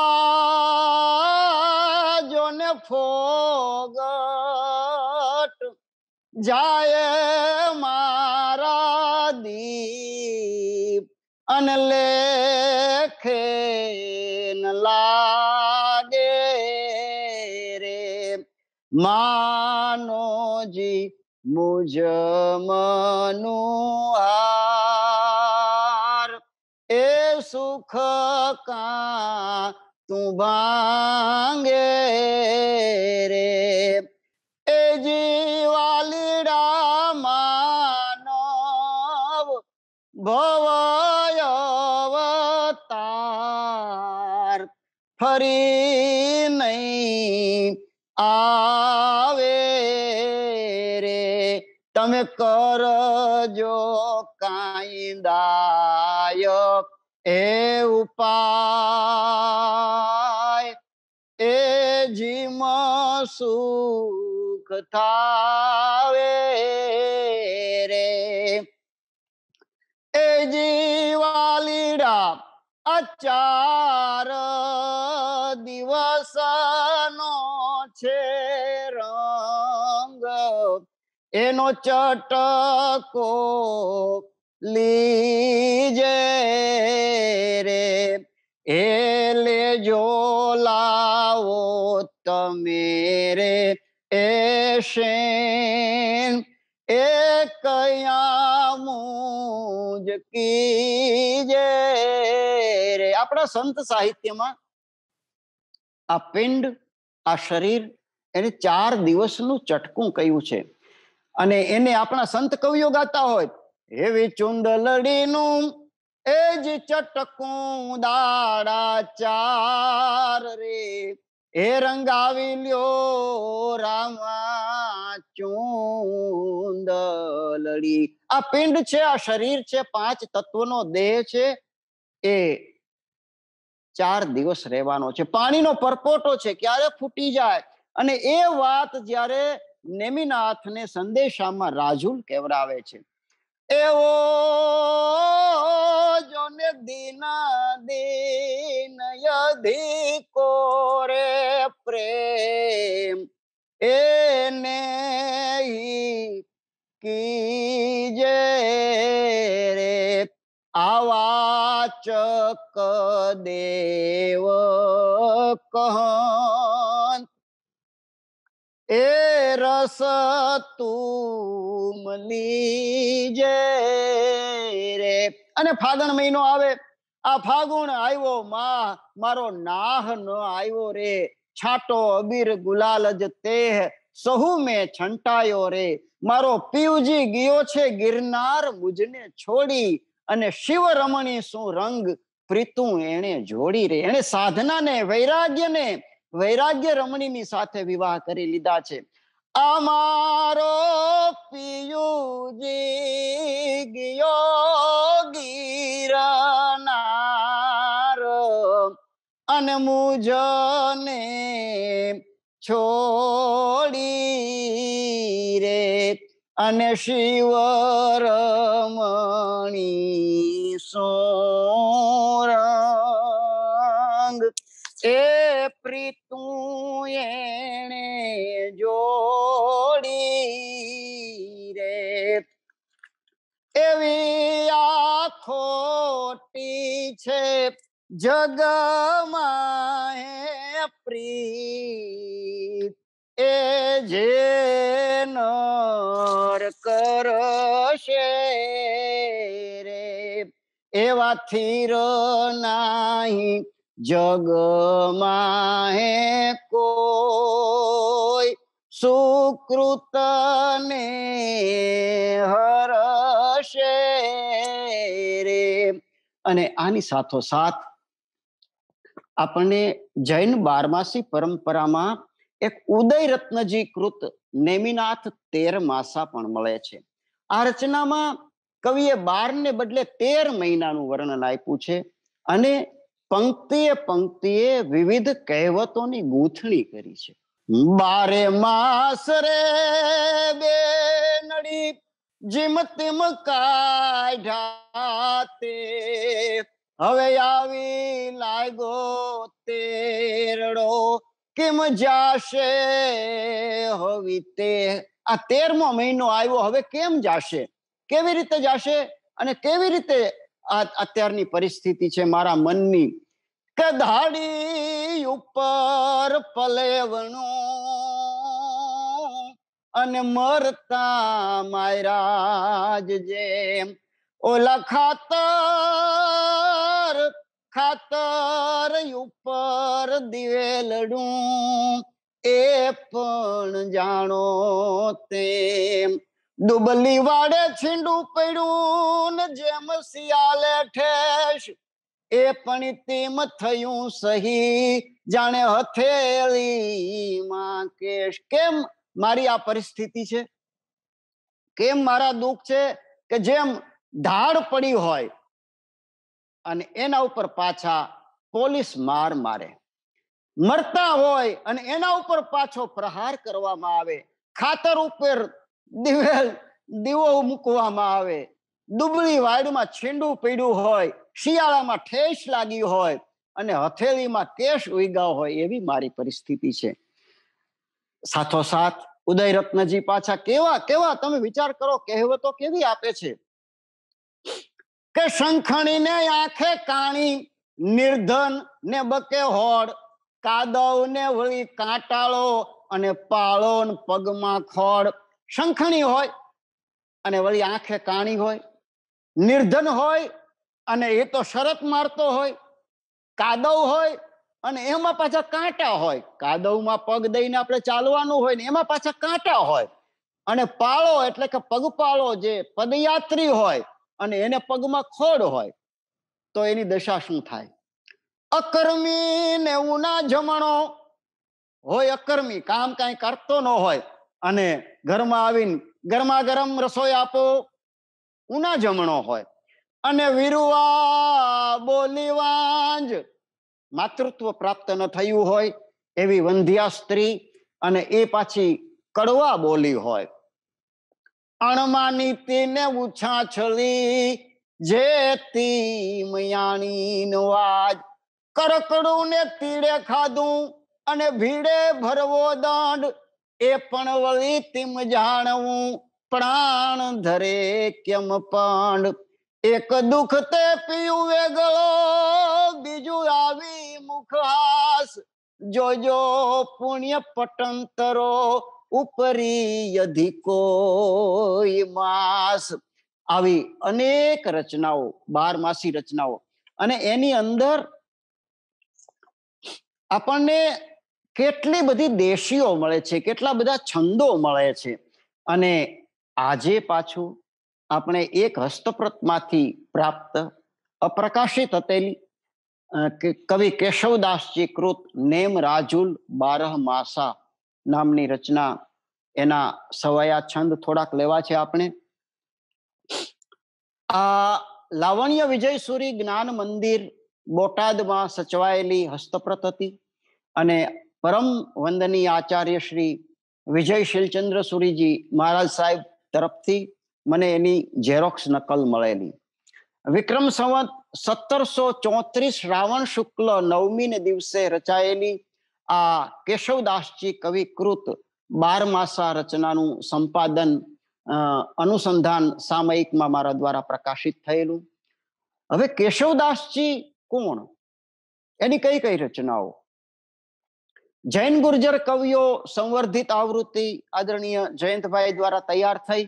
આ જોને ફોગટ જાય મારા દી અનલેખે લાગે રે માનોજી મુજ મનુહાર એ સુખ કા તું ભાંગે રે એ જીવાલીડા માનવ ભવ ફરી નહીં આવે રે તમે કરજો કાયદાયક એ ઉપાય એ જીમાં સુખ થાવે રે એ જીવાલીડા અચાર દિવસનો છે રંગ એનો ચટકો લીજે રે એ લેજો લાવો તમે રે એ શેન એ કયા મુજ કીજે આપણા સંત સાહિત્યમાં આ પિંડ આ શરીર એને ચાર દિવસનું ચટકું કહ્યું છે અને એને આપણા સંત કવિઓ ગાતા હોય એવી ચુંડલડીનું એ જ ચટકું દાડા ચાર રે એ રંગાવી લ્યો રામા આ પિંડ છે આ શરીર છે પાંચ તત્વનો દેહ છે એ ચાર દિવસ રહેવાનો છે પાણીનો પરપોટો છે ક્યારે ફૂટી જાય અને એ વાત જ્યારે નેમિનાથને સંદેશામાં રાજુલ કેવરાવે છે એવો જોને દીના દીન યધિકો રે પ્રેમ એને કીજે રે આવા વાચક દેવ કહન એ રસ તું લીજે રે અને ફાગણ મહિનો આવે આ ફાગુણ આવ્યો માં મારો નાહ ન આવ્યો રે છાટો અબીર ગુલાલ જ તેહ સહુ મેં છંટાયો રે મારો પીવજી ગયો છે ગિરનાર મુજને છોડી અને શિવ રમણી શું રંગ પ્રીતું એને જોડી રે એને સાધનાને વૈરાગ્યને વૈરાગ્ય રમણીની સાથે વિવાહ કરી લીધા છે અમારો પિયુજી ગયો ગીરનાર અનમુજને છોડી અને શિવ રમણી સોરંગ એ પ્રીતું એણે જોડી રે એવી આ ખોટી છે જગમાં પ્રી એ જે નર કરશે રે એવા થીર નાહી જગમાં હે કોઈ સુકૃતને હરશે રે અને આની સાથો સાથ આપણને જૈન બારમાસી પરંપરામાં એક ઉદય રત્નજી કૃત નેમિનાથ તેર માસા પણ મળે છે આ રચનામાં કવિએ બાર ને બદલે તેર મહિનાનું વર્ણન આપ્યું છે અને પંક્તિએ પંક્તિએ વિવિધ કહેવતોની ગૂંથણી કરી છે બારે માસ રે બે નડી જીમ તેમ કાઢા તે હવે આવી લાગો તેરડો કેમ જાશે હોવી તે આ તેરમો મહિનો આવ્યો હવે કેમ જાશે કેવી રીતે જાશે અને કેવી રીતે અત્યારની પરિસ્થિતિ છે મારા મનની કદાડી ઉપર પલેવણું અને મરતા માયરાજ જેમ ઓલા ખાતર ખાતર ઉપર દિવેલડું એ પણ જાણો તેમ દુબલી વાડે છીંડું પડ્યું ને જેમ શિયાલે ઠેશ એ પણ તેમ થયું સહી જાણે હથેળી માં કેશ કેમ મારી આ પરિસ્થિતિ છે કેમ મારા દુઃખ છે કે જેમ ઢાળ પડી હોય અને એના ઉપર પાછા પોલીસ માર મારે મરતા હોય અને એના ઉપર પાછો પ્રહાર કરવામાં આવે ખાતર ઉપર દિવેલ દીવો મૂકવામાં આવે દુબળી વાડમાં છીંડું પીડું હોય શિયાળામાં ઠેસ લાગી હોય અને હથેળીમાં કેશ ઉગ્યા હોય એવી મારી પરિસ્થિતિ છે સાથોસાથ ઉદય રત્નજી પાછા કેવા કેવા તમે વિચાર કરો કહેવતો કેવી આપે છે કે શંખણીને આંખે કાણી નિર્ધન ને બકે હોડ કાદવ ને વળી કાંટાળો અને પાળો ને પગમાં ખોડ શંખણી હોય અને વળી આંખે કાણી હોય નિર્ધન હોય અને એ તો શરત મારતો હોય કાદવ હોય અને એમાં પાછા કાંટા હોય કાદવમાં પગ દઈને આપણે ચાલવાનું હોય ને એમાં પાછા કાંટા હોય અને પાળો એટલે કે પગપાળો જે પદયાત્રી હોય અને એને પગમાં ખોડ હોય તો એની દશા શું થાય અકર્મી ને ઉના જમણો હોય અકર્મી કામ કાંઈ કરતો ન હોય અને ઘરમાં આવીને ગરમા ગરમ રસોઈ આપો ઉના જમણો હોય અને વિરુવા બોલી વાંજ માતૃત્વ પ્રાપ્ત ન થયું હોય એવી વંધ્યા સ્ત્રી અને એ પાછી કડવા બોલી હોય અણમાની તેને ઉછાછળી જે મયાણી નો આજ કરકડું ને તીડે ખાધું અને ભીડે ભરવો દાંડ એ પણ વળી તીમ જાણવું પ્રાણ ધરે કેમ પાંડ એક દુખ તે પીયું વેગળો બીજું આવી મુખ જોજો પુણ્ય પટંતરો ઉપરી અધિકો માસ આવી અનેક રચનાઓ બાર રચનાઓ અને એની અંદર આપણને કેટલી બધી દેશીઓ મળે છે કેટલા બધા છંદો મળે છે અને આજે પાછું આપણે એક હસ્તપ્રતમાંથી પ્રાપ્ત અપ્રકાશિત હતેલી કવિ કેશવદાસજી કૃત નેમ રાજુલ બારહ માસા નામની રચના એના સવાયા છંદ થોડાક લેવા છે આપણે આ લાવણ્ય વિજયસુરી જ્ઞાન મંદિર બોટાદમાં સચવાયેલી હસ્તપ્રત હતી અને પરમ વંદની આચાર્ય શ્રી વિજય શીલચંદ્ર સુરીજી મહારાજ સાહેબ તરફથી મને એની ઝેરોક્ષ નકલ મળેલી વિક્રમ સંવત સત્તરસો ચોત્રીસ રાવણ શુક્લ નવમી ને દિવસે રચાયેલી આ કેશવદાસજી કવિકૃત બારમાસા રચનાનું સંપાદન અનુસંધાન સામયિકમાં મારા દ્વારા પ્રકાશિત થયેલું હવે કેશવદાસજી કોણ એની કઈ કઈ રચનાઓ જૈન ગુર્જર કવિઓ સંવર્ધિત આવૃત્તિ આદરણીય જયંતભાઈ દ્વારા તૈયાર થઈ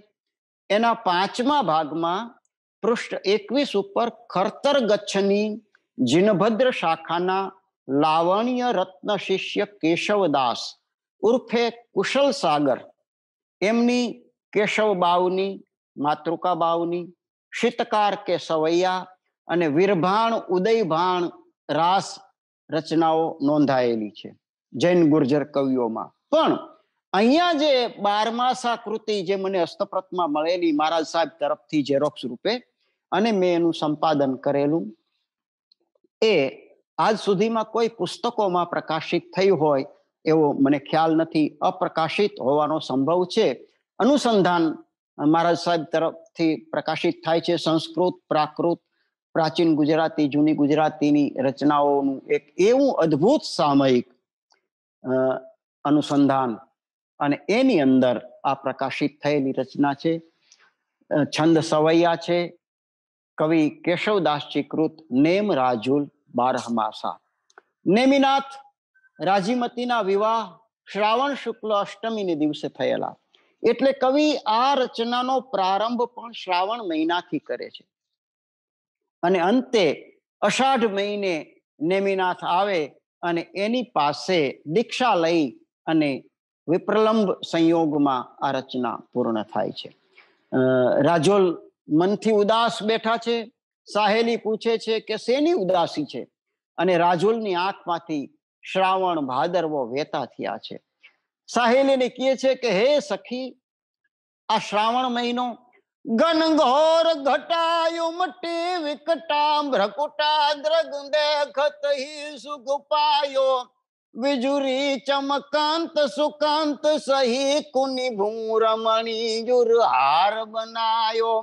એના પાંચમા ભાગમાં પૃષ્ઠ એકવીસ ઉપર ખરતર ગચ્છની જીનભદ્ર શાખાના લાવણ્ય રત્ન શિષ્ય કેશવદાસ ઉર્ફે કુશલ સાગર એમની કેશવ બાવની માતૃકા બાવની શીતકાર કે સવૈયા અને વીરભાણ ઉદયભાણ રાસ રચનાઓ નોંધાયેલી છે જૈન ગુર્જર કવિઓમાં પણ અહીંયા જે બારમાસા કૃતિ જે મને હસ્તપ્રતમાં મળેલી મહારાજ સાહેબ તરફથી ઝેરોક્ષ રૂપે અને મેં એનું સંપાદન કરેલું એ આજ સુધીમાં કોઈ પુસ્તકોમાં પ્રકાશિત થયું હોય એવો મને ખ્યાલ નથી અપ્રકાશિત હોવાનો સંભવ છે અનુસંધાન મહારાજ સાહેબ તરફથી પ્રકાશિત થાય છે સંસ્કૃત પ્રાકૃત પ્રાચીન ગુજરાતી જૂની ગુજરાતીની રચનાઓનું એક એવું અદ્ભુત સામયિક અનુસંધાન અને એની અંદર આ પ્રકાશિત થયેલી રચના છે છંદ સવૈયા છે કવિ કેશવદાસજી કૃત નેમ રાજુલ બારહમાસા નેમિનાથ રાજીમતીના વિવાહ શ્રાવણ શુક્લ અષ્ટમીને દિવસે થયેલા એટલે કવિ આ રચનાનો પ્રારંભ પણ શ્રાવણ મહિનાથી કરે છે અને અંતે અષાઢ મહિને નેમિનાથ આવે અને એની પાસે દીક્ષા લઈ અને વિપ્રલંબ સંયોગમાં આ રચના પૂર્ણ થાય છે રાજોલ મનથી ઉદાસ બેઠા છે સાહેલી પૂછે છે કે શેની ઉદાસી છે અને રાજુલની આંખમાંથી શ્રાવણ ભાદરવો વેતા થયા છે સાહેલીને કહે છે કે હે સખી આ શ્રાવણ મહિનો ગનઘોર ઘટાયો મટે વિકટા ભ્રકુટા દ્રગ દેખત હી સુખ પાયો વિજુરી ચમકાંત સુકાંત સહી કુની ભૂરમણી જુર હાર બનાયો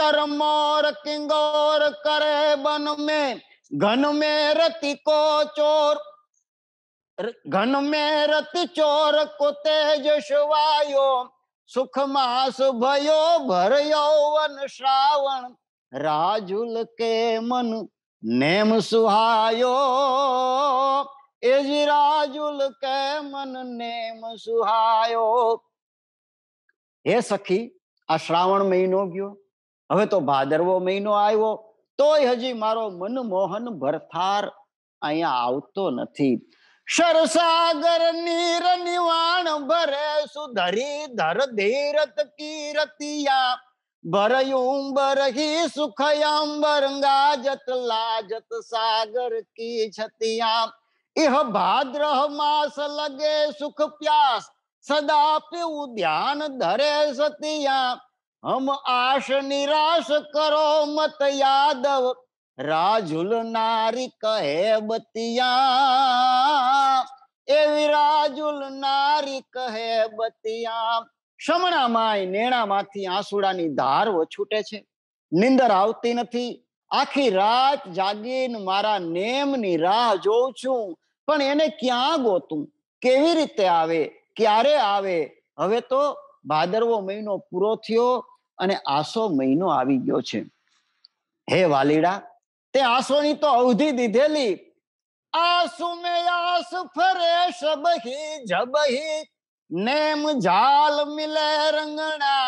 कर्म और किंगोर करे बन में घन में रति को चोर घन में रति चोर को तेज शुवायो सुख मास भयो भर यौवन श्रावण राजुल के मन नेम सुहायो एज राजुल के मन नेम सुहायो हे सखी आ श्रावण महीनो गयो હવે તો ભાદરવો મહિનો આવ્યો તોય હજી મારો મનમોહન ભરથાર અહીંયા આવતો નથી સરસાગર નીર ભરે સુધરી ધર ધીરત કીરતિયા ભરયુંબર હી સુખયાંબર ગાજત લાજત સાગર કી છતિયા ઇહ ભાદ્ર માસ લગે સુખ પ્યાસ સદા પીવું ધ્યાન ધરે સતિયા હમ આશ નિરાશ કરો મત યાદવ રાજુલ નારી કહે બતિયા એવી રાજુલ નારી કહે બતિયા શમણામાંય નેણામાંથી આંસુડાની ધાર છૂટે છે નિંદર આવતી નથી આખી રાત જાગીને મારા નેમની રાહ જોઉં છું પણ એને ક્યાં ગોતું કેવી રીતે આવે ક્યારે આવે હવે તો ભાદરવો મહિનો પૂરો થયો અને આસો મહિનો આવી ગયો છે હે વાલીડા તે આસોની તો અવધિ દીધેલી આસુ મે આસ ફરે સબહી જબહી નેમ ઝાલ મિલે રંગણા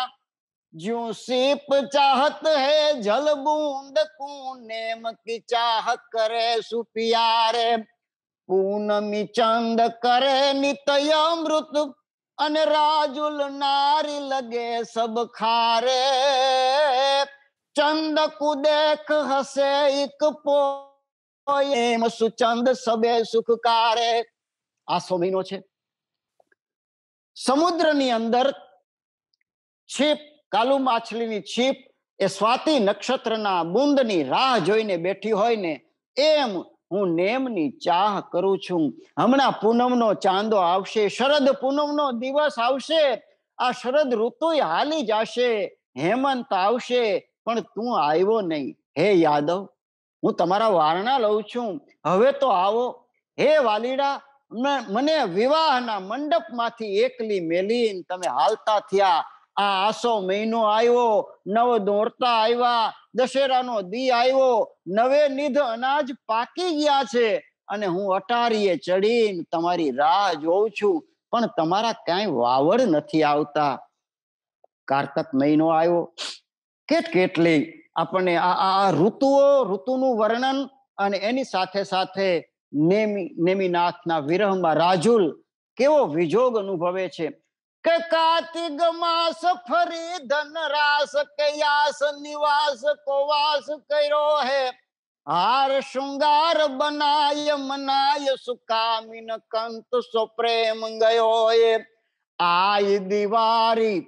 જ્યું સીપ ચાહત હે જલ બુંદ કું નેમ કી ચાહ કરે સુપિયારે પૂનમી ચંદ કરે નિતય અમૃત અને રાજુલ નારી લગે સબ ખારે ચંદ કુદેખ હસે એક એમ સુચંદ સબે કારે આ સ્વામીનો છે સમુદ્રની અંદર છીપ કાલુ માછલીની છીપ એ સ્વાતિ નક્ષત્રના બુંદની રાહ જોઈને બેઠી હોય ને એમ હું નેમની ચાહ કરું છું હમણાં પૂનમનો ચાંદો આવશે શરદ પૂનમનો દિવસ આવશે આ શરદ ઋતુ હાલી જશે હેમંત આવશે પણ તું આવ્યો નહીં હે યાદવ હું તમારા વારણા લઉં છું હવે તો આવો હે વાલીડા મને વિવાહના મંડપમાંથી એકલી મેલી તમે હાલતા થયા આ આસો મહિનો આવ્યો નવ દોરતા આવ્યા દશેરાનો દી આવ્યો નવે નિધ અનાજ પાકી ગયા છે અને હું અટારીએ ચડીને તમારી રાહ જોઉં છું પણ તમારા ક્યાંય વાવડ નથી આવતા કારતક મહિનો આવ્યો કેટ કેટલી આપણને આ આ ઋતુઓ ઋતુનું વર્ણન અને એની સાથે સાથે નેમી નેમીનાથના વિરહમાં રાજુલ કેવો વિજોગ અનુભવે છે કે કાર્તિક માસ ફરી ધનરાસ કયાસ નિવાસ કોવાસ કર્યો હે હાર શૃંગાર બનાય મનાય સુકામીન કંત સો પ્રેમ ગયો એ આય દિવારી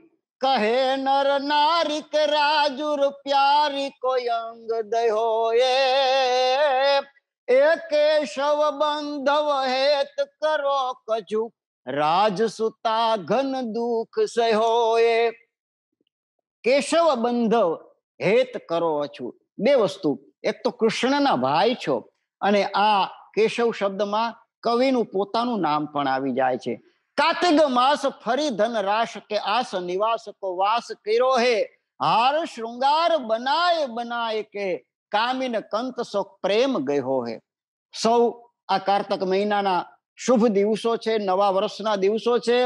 કહે નર નારી કે રાજુર પ્યારી કોઈ અંગ દયો એ એ કેશવ બંધવ હેત કરો કજુ રાજસુતા ઘન દુઃખ સહોએ કેશવ બંધવ હેત કરો છું બે વસ્તુ એક તો કૃષ્ણના ભાઈ છો અને આ કેશવ શબ્દમાં કવિનું પોતાનું નામ પણ આવી જાય છે કાર્તિક માસ ફરી ધન રાશ કે આસ નિવાસ કો વાસ કર્યો હે હાર શૃંગાર બનાય બનાય કે કામીન કંત સો પ્રેમ ગયો હે સૌ આ કાર્તક મહિનાના શુભ દિવસો છે નવા વર્ષના દિવસો છે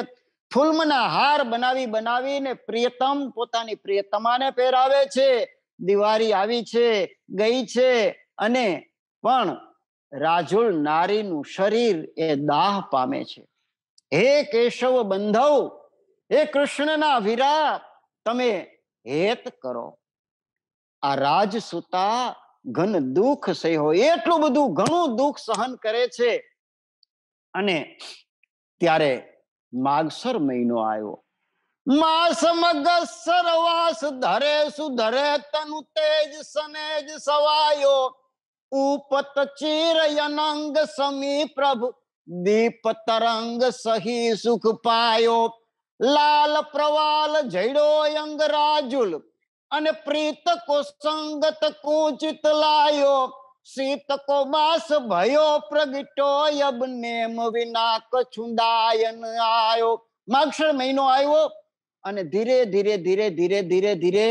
ફૂલમના હાર બનાવી બનાવીને પ્રિયતમ પોતાની પ્રિયતમાને પહેરાવે છે દિવાળી આવી છે ગઈ છે અને પણ રાજુલ નારીનું શરીર એ દાહ પામે છે હે કેશવ બંધવ હે કૃષ્ણના વિરા તમે હેત કરો આ રાજસુતા ઘન દુઃખ સહ્યો એટલું બધું ઘણું દુઃખ સહન કરે છે અને ત્યારે માગસર મહિનો આવ્યો માસ મગ સરવાસ ધરે સુધરે તનુ તેજ સનેજ સવાયો ઉપત ચીર અનંગ સમી પ્રભ દીપ તરંગ સહી સુખ પાયો લાલ પ્રવાલ જૈડો અંગ રાજુલ અને પ્રીત કો સંગત કુચિત લાયો શીત કો માસ ભયો પ્રગટો યબનેમ વિના કછુંદાયન આયો માક્ષર મહિનો આવ્યો અને ધીરે ધીરે ધીરે ધીરે ધીરે ધીરે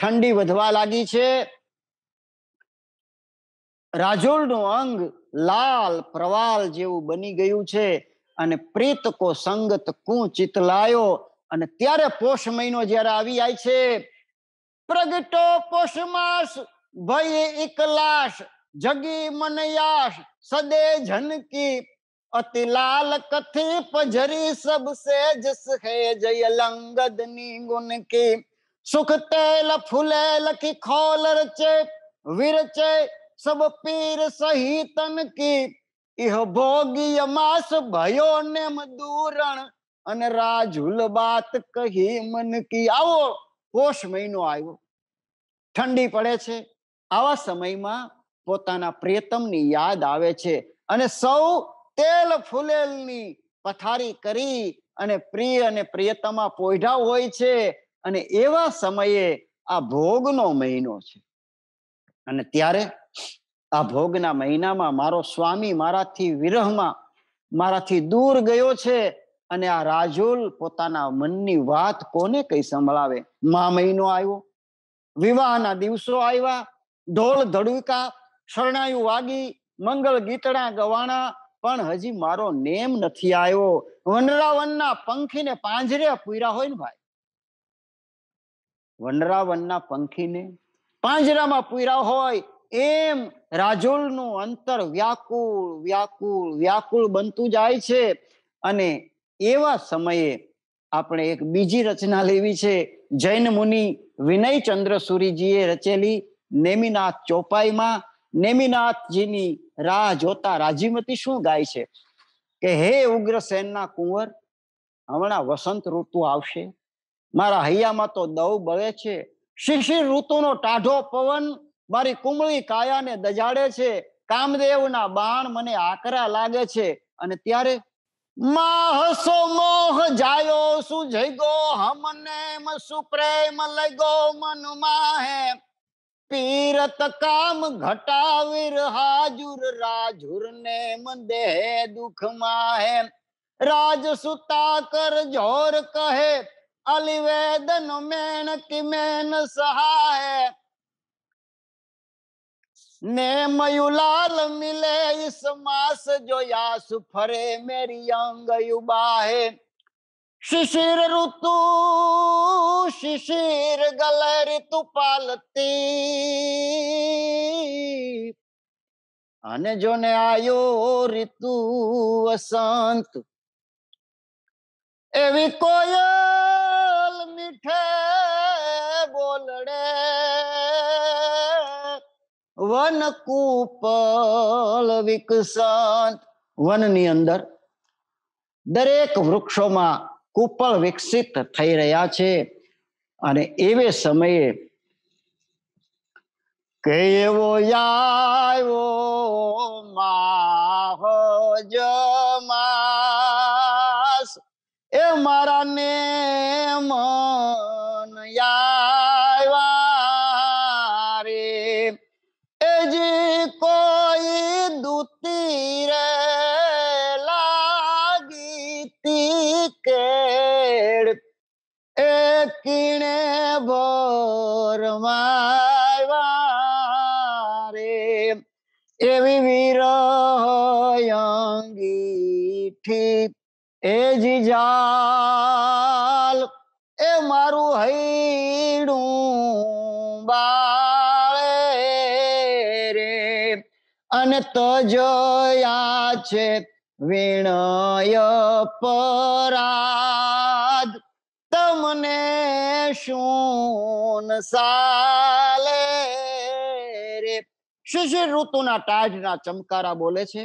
ઠંડી વધવા લાગી છે રાજોળનું અંગ લાલ પ્રવાલ જેવું બની ગયું છે અને પ્રીત કો સંગત કું ચિતલાયો અને ત્યારે પોષ મહિનો જ્યારે આવી જાય છે પ્રગટો પોષ માસ ભય એકલાશ जगी मनयाश सदे झन की अतिलाल कथी पझरी सबसे जिस है जय लंगद गुण की सुख तेल फुलेल की खोल रचे विरचे सब पीर सही तन की इह भोगी मास भयो नेम दूरण અને રાજુલ બાત કહી મન કી આવો પોષ મહિનો આવ્યો ઠંડી પડે છે આવા સમયમાં પોતાના પ્રિયતમની યાદ આવે છે અને સૌ તેલ ફૂલેલની પથારી કરી અને પ્રિય અને પ્રિયતમા પોઢા હોય છે અને એવા સમયે આ ભોગનો મહિનો છે અને ત્યારે આ ભોગના મહિનામાં મારો સ્વામી મારાથી વિરહમાં મારાથી દૂર ગયો છે અને આ રાજુલ પોતાના મનની વાત કોને કઈ સંભળાવે મા મહિનો આવ્યો વિવાહના દિવસો આવ્યા ઢોલ ધડુકા શરણાયું વાગી મંગળ ગીતડા ગવાણા પણ હજી મારો નેમ નથી આવ્યો વનરાવનના પંખીને પાંજરે પૂર્યા હોય ને ભાઈ વનરાવનના પંખીને પાંજરામાં પૂર્યા હોય એમ રાજુલનું અંતર વ્યાકુળ વ્યાકુળ વ્યાકુળ બનતું જાય છે અને એવા સમયે આપણે એક બીજી રચના લેવી છે જૈન મુનિ વિનય ચંદ્ર સુરીજીએ રચેલી નેમિનાથ ચોપાઈમાં નેમિનાથજીની રાહ જોતા રાજીમતી શું ગાય છે કે હે ઉગ્રસેનના કુંવર હમણાં વસંત ઋતુ આવશે મારા હૈયામાં તો દવ બળે છે શિશિર ઋતુનો ટાઢો પવન મારી કુમળી કાયાને દજાડે છે કામદેવના બાણ મને આકરા લાગે છે અને ત્યારે માહસો મોહ જાયો સુજગો હમને પ્રેમ લગો મન માહે पीरत काम घटावीर हाजुर राजुर ने दे दुख माहे राज सुता कर झोर कहे अलिवेदन मैन किमेन सहाय ने मयूलाल मिले इस मास जो यास फरे मेरी अंग है શિશિર ઋતુ શિશિર ગલ ઋતુ પાલતી અને જોને આયો ઋતુ વસંત એવી કોયલ મીઠે બોલડે વન કુપલ વિકસંત વનની અંદર દરેક વૃક્ષોમાં કુપળ વિકસિત થઈ રહ્યા છે અને એવે સમયે કેવો આવ્યો માહો જમાસ એ મારા ને એવી વીરંગીઠી એ જીજાલ એ મારું હૈડું બાળે રે અને તજયા છે વિણય પરાદ તમને શું સા શિશિર ઋતુના ટાઢના ચમકારા બોલે છે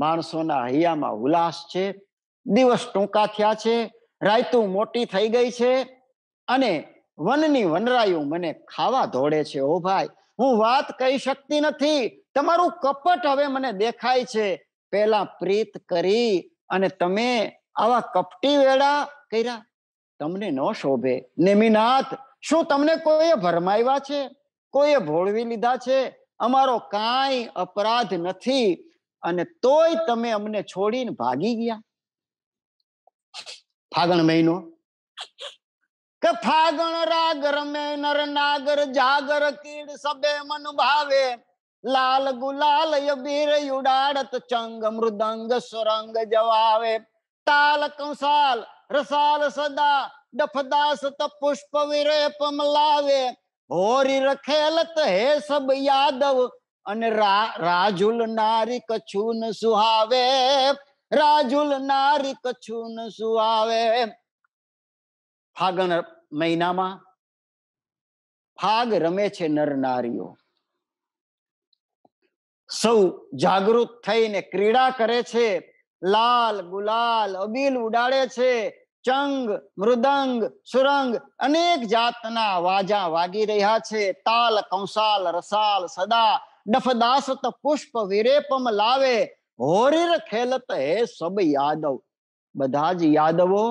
માણસોના હૈયામાં ઉલ્લાસ છે દિવસ ટૂંકા થયા છે રાયતું મોટી થઈ ગઈ છે અને વનની વનરાયું મને ખાવા દોડે છે ઓ ભાઈ હું વાત કહી શકતી નથી તમારું કપટ હવે મને દેખાય છે પેલા પ્રીત કરી અને તમે આવા કપટી વેળા કર્યા તમને ન શોભે નેમિનાથ શું તમને કોઈએ ભરમાવ્યા છે કોઈએ ભોળવી લીધા છે અમારો કાંઈ અપરાધ નથી અને તોય તમે અમને છોડીને ભાગી ગયા ફાગણ મહિનો કે ફાગણ રાગ રમે નર નાગર જાગર કીડ સબે મન ભાવે લાલ ગુલાલ યબીર યુડાડત ચંગ મૃદંગ સુરંગ જવાવે તાલ કંસાલ રસાલ સદા ડફદાસ પુષ્પ વિરેપ મલાવે હોરી રખેલત હે સબ યાદવ અને રાજુલ નારી કછુન સુહાવે રાજુલ નારી કછુન સુહાવે ફાગણ મહિનામાં ફાગ રમે છે નર નારીઓ સૌ જાગૃત થઈને ક્રીડા કરે છે લાલ ગુલાલ અબીલ ઉડાડે છે ચંગ મૃદંગ સુરંગ અનેક જાતના વાજા વાગી રહ્યા છે તાલ કંસાલ રસાલ સદા ડફદાસત પુષ્પ વિરેપમ લાવે હોરીર ખેલત હે સબ યાદવ બધા જ યાદવો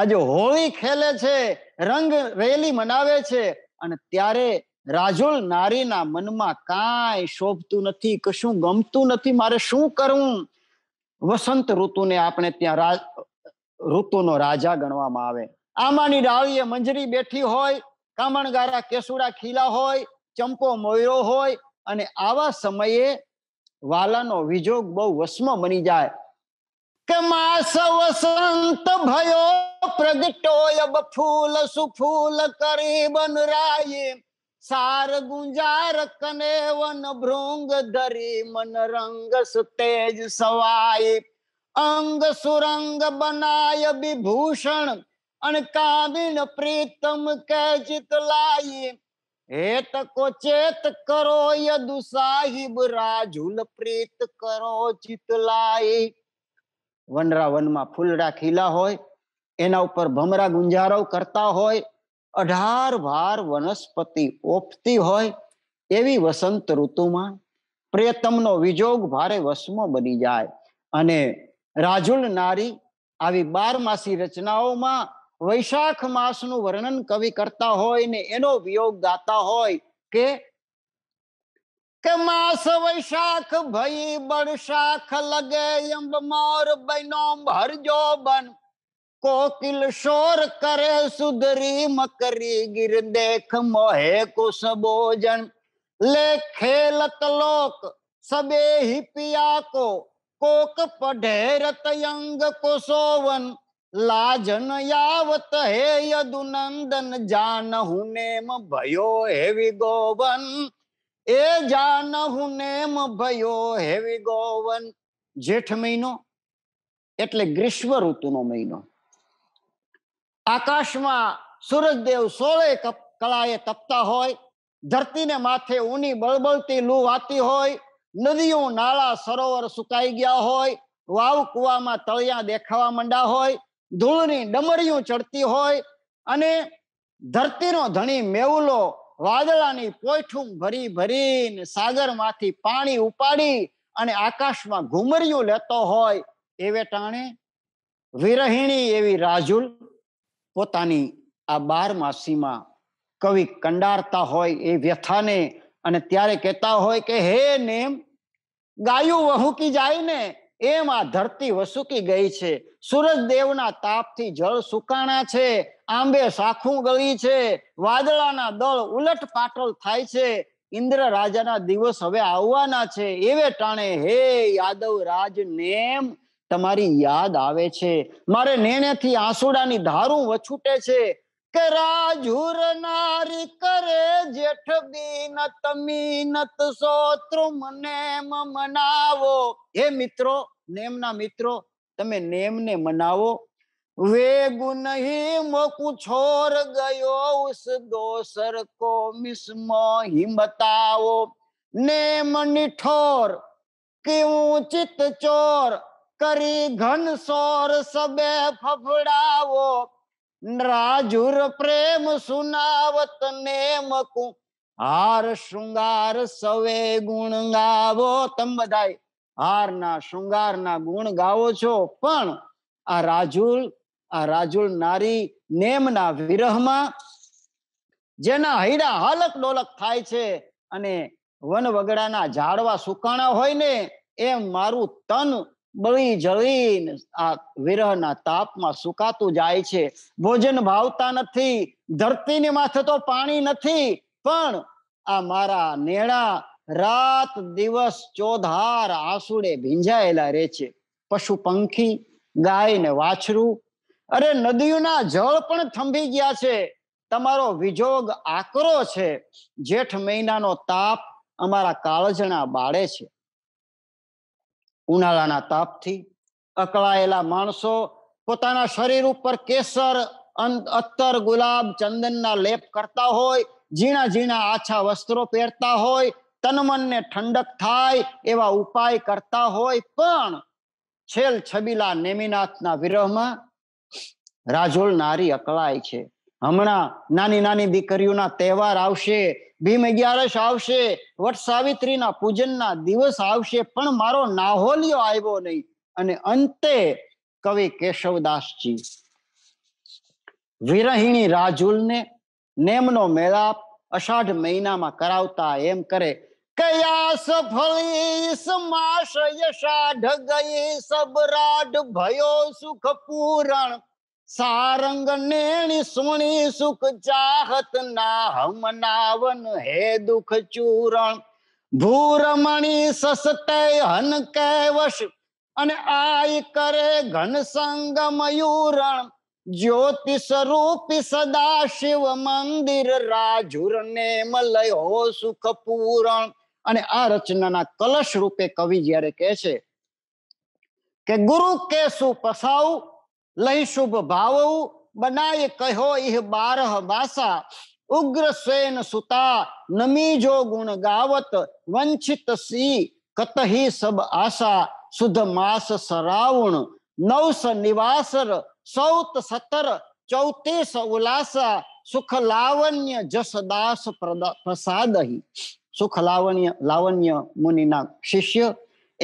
આજે હોળી ખેલે છે રંગ રેલી મનાવે છે અને ત્યારે રાજુલ નારીના મનમાં કાંઈ શોભતું નથી કશું ગમતું નથી મારે શું કરવું વસંત ઋતુને આપણે ત્યાં ઋતુનો રાજા ગણવામાં આવે આમાની ડાળીએ મંજરી બેઠી હોય કામણગારા કેસુડા ખીલા હોય ચંપો મોયરો હોય અને આવા સમયે વાલાનો વિજોગ બહુ વસ્મ બની જાય કે માસ વસંત ભયો પ્રગટો અબ ફૂલ સુફૂલ કરી બનરાયે સાર ગુંજાર કને વન ભૃંગ ધરી મન રંગ સુતેજ સવાય અંગ સુરંગ બનાય વિભૂષણ અને કામિન પ્રીતમ કે ચિત લાઈ હેત કો ચેત કરો યદુ સાહિબ રાજુલ પ્રીત કરો ચિત લાઈ વનરાવનમાં ફૂલડા ખીલા હોય એના ઉપર ભમરા ગુંજારો કરતા હોય અઢાર ભાર વનસ્પતિ ઓપતી હોય એવી વસંત ઋતુમાં પ્રિયતમનો વિજોગ ભારે વસમો બની જાય અને राजुण नारी આવી 12 માસી રચનાઓમાં વૈશાખ માસનું વર્ણન કવિ કરતા હોય ને એનો વિયોગ ગાતા હોય કે કે માસ વૈશાખ ભઈ બડસાખ લાગે અંબ મોર બૈનો ભરજો બન કોકિલ શોર કરે સુદરી મકરી ગિર દેખ મોહે કુસબો જન લે ખેલક લોક સબે હી પિયાકો કોક પઢેર અંગ કોસોવન લાજન યાવત હે યદુનંદન જાન હું ભયો હેવી ગોવન એ જાન હું ભયો હેવી ગોવન જેઠ મહિનો એટલે ગ્રીષ્મ ઋતુનો મહિનો આકાશમાં સૂરજદેવ સોળે કળાએ તપતા હોય ધરતીને માથે ઊની બળબળતી લૂ વાતી હોય નદીઓ નાળા સરોવર સુકાઈ ગયા હોય વાવ કુવામાં તળિયા દેખાવા માંડા હોય ધૂળની ડમરીઓ ચડતી હોય અને ધરતીનો ધણી મેવલો વાદળાની પોઠું ભરી ભરીને સાગરમાંથી પાણી ઉપાડી અને આકાશમાં ઘુમરિયું લેતો હોય એવે ટાણે વિરહિણી એવી રાજુલ પોતાની આ બાર માસીમાં કવિ કંડારતા હોય એ વ્યથાને અને ત્યારે કહેતા હોય કે હે ને ગાયું વહુકી જાય ને એમ આ ધરતી વસુકી ગઈ છે સૂરજ દેવના તાપથી જળ સુકાણા છે આંબે સાખું ગળી છે વાદળાના દળ ઉલટ પાટલ થાય છે ઇન્દ્ર રાજાના દિવસ હવે આવવાના છે એવે ટાણે હે યાદવ રાજ નેમ તમારી યાદ આવે છે મારે નેણેથી આંસુડાની ધારું વછૂટે છે करा झूर नारी करे जेठ बीनत मीनत सोत्रुम नेम मनाવો नेम ना નેમના तमे नेम ने मनावो वे गुन ही मोकु छोर गयो उस दोसर को मिसमो ही बताओ नेम निठोर क्यों चित चोर करी घन सोर सबे फफड़ावो રાજુર પ્રેમ સુનાવત નેમ કુ હાર શૃંગાર સવે ગુણ ગાવો તમ બધાય હારના શૃંગારના ગુણ ગાવો છો પણ આ રાજુલ આ રાજુલ નારી નેમ નેમના વિરહમાં જેના હૈડા હાલક ડોલક થાય છે અને વન વગડાના ઝાડવા સુકાણા હોય ને એમ મારું તન બળી જળીને આ વિરહના તાપમાં સુકાતું જાય છે ભોજન ભાવતા નથી ધરતીની માથે તો પાણી નથી પણ આ મારા નેણા રાત દિવસ ચોધાર આંસુડે ભીંજાયેલા રહે છે પશુ પંખી ગાય ને વાછરું અરે નદીઓના જળ પણ થંભી ગયા છે તમારો વિજોગ આકરો છે જેઠ મહિનાનો તાપ અમારા કાળજણા બાળે છે ઉનાળાના તાપથી અકળાયેલા માણસો પોતાના શરીર ઉપર કેસર અત્તર ગુલાબ ચંદનના લેપ કરતા હોય ઝીણા ઝીણા આછા વસ્ત્રો પહેરતા હોય તનમનને ઠંડક થાય એવા ઉપાય કરતા હોય પણ છેલ છબીલા નેમિનાથના વિરહમાં રાજોલ નારી અકળાય છે હમણાં નાની નાની દીકરીઓના તહેવાર આવશે ભીમ અગિયારસ આવશે વટ સાવિત્રીના પૂજનના દિવસ આવશે પણ મારો નાહોલિયો આવ્યો નહીં અને અંતે કવિ કેશવદાસજી વિરહિણી રાજુલને નેમનો મેળાપ અષાઢ મહિનામાં કરાવતા એમ કરે કયા સફળી સમાશ યશાઢ ગઈ સબરાઢ ભયો સુખ પૂરણ સારંગ નેણી સુણી સુખ ચાહત ના હમનાવન હે દુખ ચૂરણ ભૂરમણી સસતે હન કૈવશ અને આય કરે ઘન સંગ મયુરણ જ્યોતિ સ્વરૂપી સદા શિવ મંદિર રાજુર મલય હો સુખ પૂરણ અને આ રચનાના કલશ રૂપે કવિ જ્યારે કહે છે કે ગુરુ કે કેસુ પસાવ લઈ શુભ ભાવ બનાય કહો ઇહ બારહ બાસા ઉગ્ર સ્વેન સુતા નમી જો ગુણ ગાવત વંચિત સી કતહી સબ આશા સુધ માસ સરાવણ નવસ નિવાસર સૌત સતર ચૌતીસ ઉલાસા સુખ લાવન્ય જસ દાસ પ્રસાદહી સુખ લાવણ્ય લાવણ્ય મુનિના શિષ્ય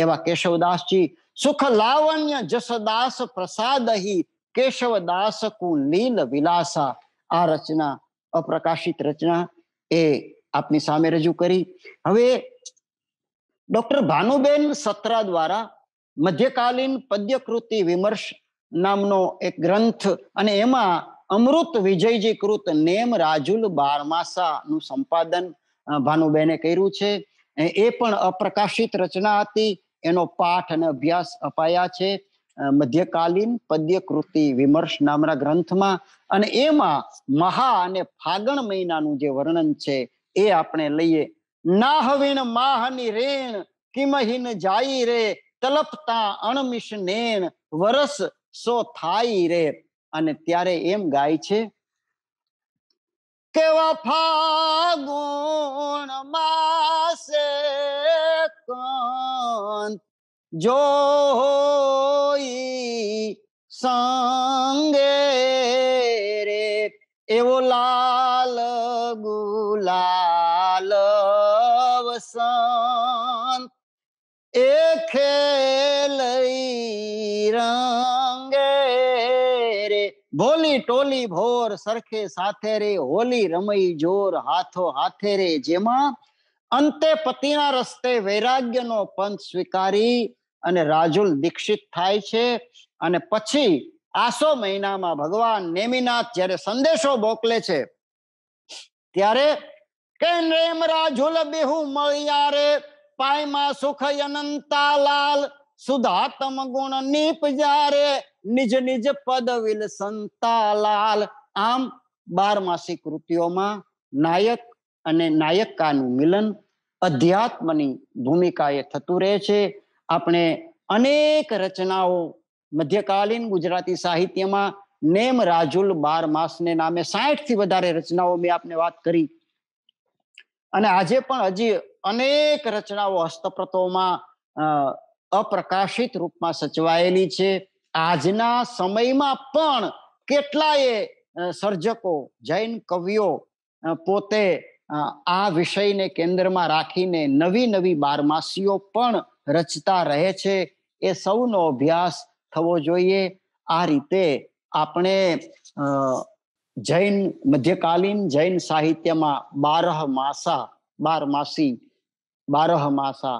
એવા કેશવદાસજી સુખ લાવણ્ય જસદાસ પ્રસાદહી કેશવદાસ કુલીલ વિલાસા આ રચના અપ્રકાશિત રચના એ આપની સામે રજૂ કરી હવે ડોક્ટર ભાનુબેન સત્રા દ્વારા મધ્યકાલીન પદ્યકૃતિ વિમર્શ નામનો એક ગ્રંથ અને એમાં અમૃત વિજયજી કૃત નેમ રાજુલ બારમાસા નું સંપાદન ભાનુબેને કર્યું છે એ પણ અપ્રકાશિત રચના હતી એનો પાઠ અને અભ્યાસ અપાયા છે મધ્યકાલીન પદ્યકૃતિ વિમર્શ નામના ગ્રંથમાં અને એમાં મહા અને ફાગણ મહિનાનું જે વર્ણન છે એ આપણે લઈએ નાહવીણ માહની રેણ કિમહિન જાઈ રે તલપતા અણમિશ નેણ વરસ સો થાઈ રે અને ત્યારે એમ ગાય છે કેવા ફાગુણ માસે કન જો સંગે રે એવો લાલ ગુલાલ વસંત એ ખેલ રંગ બોલી ટોલી ભોર સરખે સાથે રે હોલી રમઈ જોર હાથો હાથે રે જેમાં અંતે પતિના રસ્તે વૈરાગ્યનો પંથ સ્વીકારી અને રાજુલ દીક્ષિત થાય છે અને પછી આસો મહિનામાં ભગવાન નેમિનાથ જ્યારે સંદેશો મોકલે છે ત્યારે કેમ રેમ રાજુલ બિહુ મળ્યા રે પાયમાં સુખ અનંતા લાલ સુધા ગુણ નીપ જારે નિજ નિજ પદવિલ સંતાલાલ આમ બાર માસિક કૃતિઓમાં નાયક અને નાયકાનું મિલન અધ્યાત્મની ભૂમિકાએ થતું રહે છે આપણે અનેક રચનાઓ મધ્યકાલીન ગુજરાતી સાહિત્યમાં નેમ રાજુલ બાર માસને નામે સાઠ થી વધારે રચનાઓ મેં આપને વાત કરી અને આજે પણ હજી અનેક રચનાઓ હસ્તપ્રતોમાં અપ્રકાશિત રૂપમાં સચવાયેલી છે આજના સમયમાં પણ કેટલાય સર્જકો જૈન કવિઓ પોતે આ વિષયને કેન્દ્રમાં રાખીને નવી નવી બારમાસીઓ પણ રચતા રહે છે એ સૌનો અભ્યાસ થવો જોઈએ આ રીતે આપણે જૈન મધ્યકાલીન જૈન સાહિત્યમાં બારહ માસા બારમાસી બારહ માસા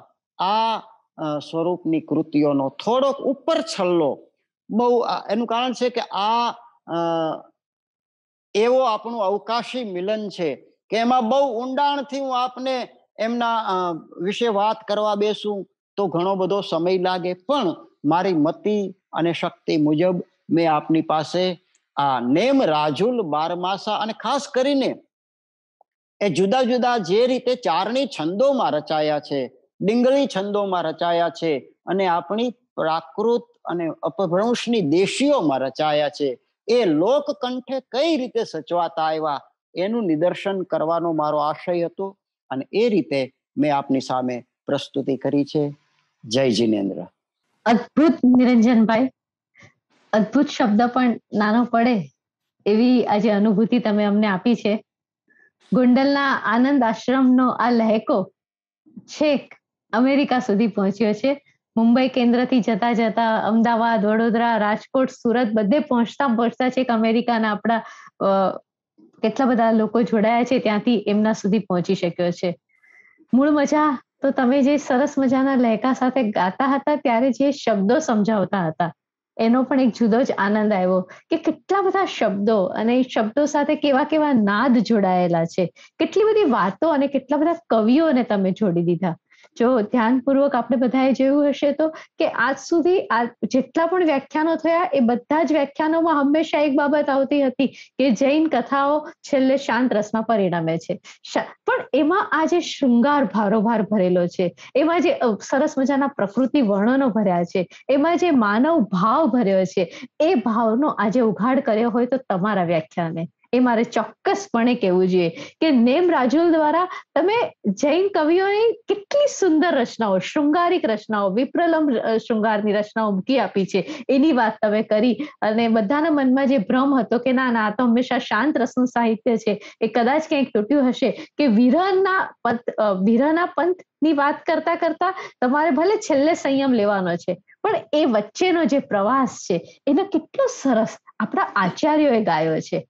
આ સ્વરૂપની કૃતિઓનો થોડોક ઉપર છલ્લો બહુ એનું કારણ છે કે આ એવો આપણું અવકાશી મિલન છે કે એમાં બહુ ઊંડાણથી હું આપને એમના વિશે વાત કરવા બેસું તો ઘણો બધો સમય લાગે પણ મારી મતિ અને શક્તિ મુજબ મેં આપની પાસે આ નેમ રાજુલ બારમાસા અને ખાસ કરીને એ જુદા જુદા જે રીતે ચારણી છંદોમાં રચાયા છે ડિંગળી છંદોમાં રચાયા છે અને આપણી પ્રાકૃત અને અપભ્રંશની દેશીઓમાં રચાયા છે એ લોકકંઠે કઈ રીતે સચવાતા આવ્યા એનું નિદર્શન કરવાનો મારો આશય હતો અને એ રીતે મેં આપની સામે પ્રસ્તુતિ કરી છે જય જીનેન્દ્ર અદ્ભુત નિરંજનભાઈ અદ્ભુત શબ્દ પણ નાનો પડે એવી આજે અનુભૂતિ તમે અમને આપી છે ગુંડલના આનંદ આશ્રમનો આ લહેકો છેક અમેરિકા સુધી પહોંચ્યો છે મુંબઈ કેન્દ્રથી જતા જતા અમદાવાદ વડોદરા રાજકોટ સુરત બધે પહોંચતા પહોંચતા છેક અમેરિકાના આપણા કેટલા બધા લોકો જોડાયા છે ત્યાંથી એમના સુધી પહોંચી શક્યો છે મૂળ મજા તો તમે જે સરસ મજાના લહેકા સાથે ગાતા હતા ત્યારે જે શબ્દો સમજાવતા હતા એનો પણ એક જુદો જ આનંદ આવ્યો કે કેટલા બધા શબ્દો અને શબ્દો સાથે કેવા કેવા નાદ જોડાયેલા છે કેટલી બધી વાતો અને કેટલા બધા કવિઓને તમે જોડી દીધા જો ધ્યાનપૂર્વક આપણે બધાએ જોયું હશે તો કે આજ સુધી જેટલા પણ વ્યાખ્યાનો થયા એ બધા જ વ્યાખ્યાનોમાં હંમેશા એક બાબત આવતી હતી કે જૈન કથાઓ છેલ્લે શાંત રસમાં પરિણમે છે પણ એમાં આ જે શૃંગાર ભારોભાર ભરેલો છે એમાં જે સરસ મજાના પ્રકૃતિ વર્ણનો ભર્યા છે એમાં જે માનવ ભાવ ભર્યો છે એ ભાવનો આજે ઉઘાડ કર્યો હોય તો તમારા વ્યાખ્યાને એ મારે ચોક્કસપણે કહેવું જોઈએ કે નેમ રાજુલ દ્વારા તમે જૈન કવિઓની કેટલી સુંદર રચનાઓ શૃંગારિક રચનાઓ વિપ્રલમ શૃંગારની રચનાઓ મૂકી આપી છે એની વાત તમે કરી અને બધાના મનમાં જે ભ્રમ હતો કે ના ના તો હંમેશા શાંત રસનું સાહિત્ય છે એ કદાચ ક્યાંક તૂટ્યું હશે કે વિરહના પંથ વિરહના પંથની વાત કરતા કરતા તમારે ભલે છેલ્લે સંયમ લેવાનો છે પણ એ વચ્ચેનો જે પ્રવાસ છે એનો કેટલો સરસ આપણા આચાર્યોએ ગાયો છે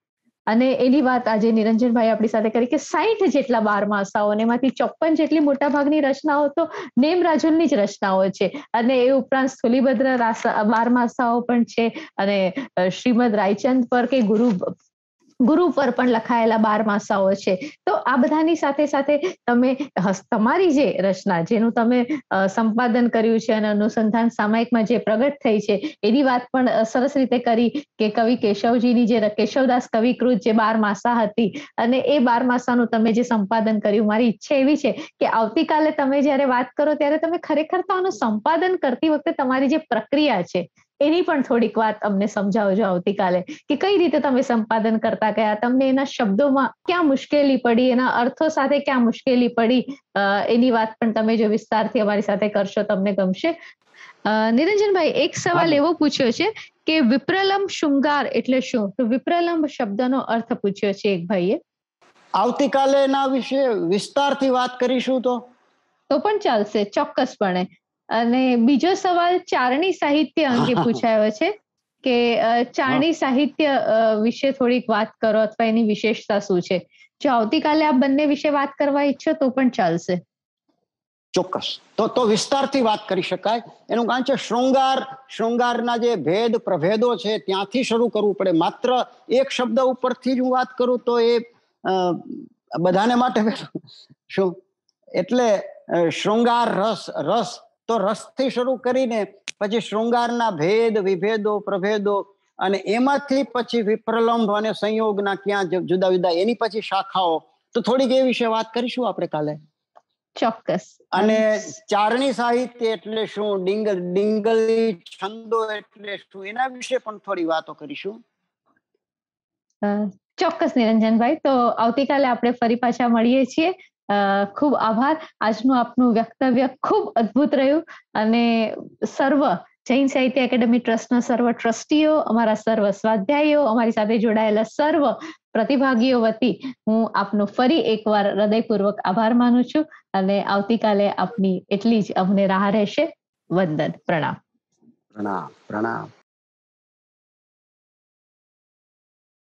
અને એની વાત આજે નિરંજનભાઈ આપણી સાથે કરી કે સાહીઠ જેટલા બાર માસાઓ અને એમાંથી ચોપન જેટલી મોટાભાગની રચનાઓ તો નેમ રાજુલની જ રચનાઓ છે અને એ ઉપરાંત સ્થુલીભદ્ર બાર માસાઓ પણ છે અને શ્રીમદ રાયચંદ પર કે ગુરુ ગુરુ પર પણ લખાયેલા બાર માસાઓ છે તો આ બધાની સાથે સાથે તમે તમારી જે રચના જેનું તમે સંપાદન કર્યું છે અને અનુસંધાન સામાયિકમાં જે પ્રગટ થઈ છે એની વાત પણ સરસ રીતે કરી કે કવિ કેશવજીની જે કેશવદાસ કવિકૃત જે બાર માસા હતી અને એ બાર માસાનું તમે જે સંપાદન કર્યું મારી ઈચ્છા એવી છે કે આવતીકાલે તમે જ્યારે વાત કરો ત્યારે તમે ખરેખર તો આનું સંપાદન કરતી વખતે તમારી જે પ્રક્રિયા છે એની પણ થોડીક વાત અમને સમજાવજો આવતીકાલે કે કઈ રીતે તમે સંપાદન કરતા ગયા તમને એના શબ્દોમાં ક્યાં મુશ્કેલી પડી એના અર્થો સાથે ક્યાં મુશ્કેલી પડી એની વાત પણ તમે જો વિસ્તારથી અમારી સાથે કરશો તમને ગમશે નિરંજનભાઈ એક સવાલ એવો પૂછ્યો છે કે વિપ્રલંબ શૃંગાર એટલે શું તો વિપ્રલંબ શબ્દનો અર્થ પૂછ્યો છે એક ભાઈએ આવતીકાલે એના વિશે વિસ્તારથી વાત કરીશું તો તો પણ ચાલશે ચોક્કસપણે અને બીજો સવાલ ચારણી સાહિત્ય અંગે પૂછાયો છે કે ચારણી સાહિત્ય વિશે થોડીક વાત કરો અથવા એની વિશેષતા શું છે જો આવતીકાલે આ બંને વિશે વાત કરવા ઈચ્છો તો પણ ચાલશે ચોક્કસ તો તો વિસ્તારથી વાત કરી શકાય એનું કારણ છે શૃંગાર શૃંગારના જે ભેદ પ્રભેદો છે ત્યાંથી શરૂ કરવું પડે માત્ર એક શબ્દ ઉપરથી જ હું વાત કરું તો એ બધાને માટે શું એટલે શૃંગાર રસ રસ તો રસથી શરૂ કરીને પછી શૃંગારના ભેદ વિભેદો પ્રભેદો અને એમાંથી પછી વિપ્રલંબ અને સંયોગના ક્યાં જુદા જુદા એની પછી શાખાઓ તો થોડીક એ વિશે વાત કરીશું આપણે કાલે ચોક્કસ અને ચારણી સાહિત્ય એટલે શું ડિંગલ ડિંગલી છંદો એટલે શું એના વિશે પણ થોડી વાતો કરીશું ચોક્કસ નિરંજનભાઈ તો આવતીકાલે આપણે ફરી પાછા મળીએ છીએ ખૂબ આભાર આજનું આપનું વક્તવ્ય ખૂબ અદ્ભુત રહ્યું અને સર્વ જૈન સાહિત્ય એકેડેમી ટ્રસ્ટના સર્વ ટ્રસ્ટીઓ અમારા સર્વ સ્વાધ્યાયીઓ અમારી સાથે જોડાયેલા સર્વ પ્રતિભાગીઓ વતી હું આપનો ફરી એકવાર હૃદયપૂર્વક આભાર માનું છું અને આવતીકાલે આપની એટલી જ અમને રાહ રહેશે વંદન પ્રણામ પ્રણામ પ્રણામ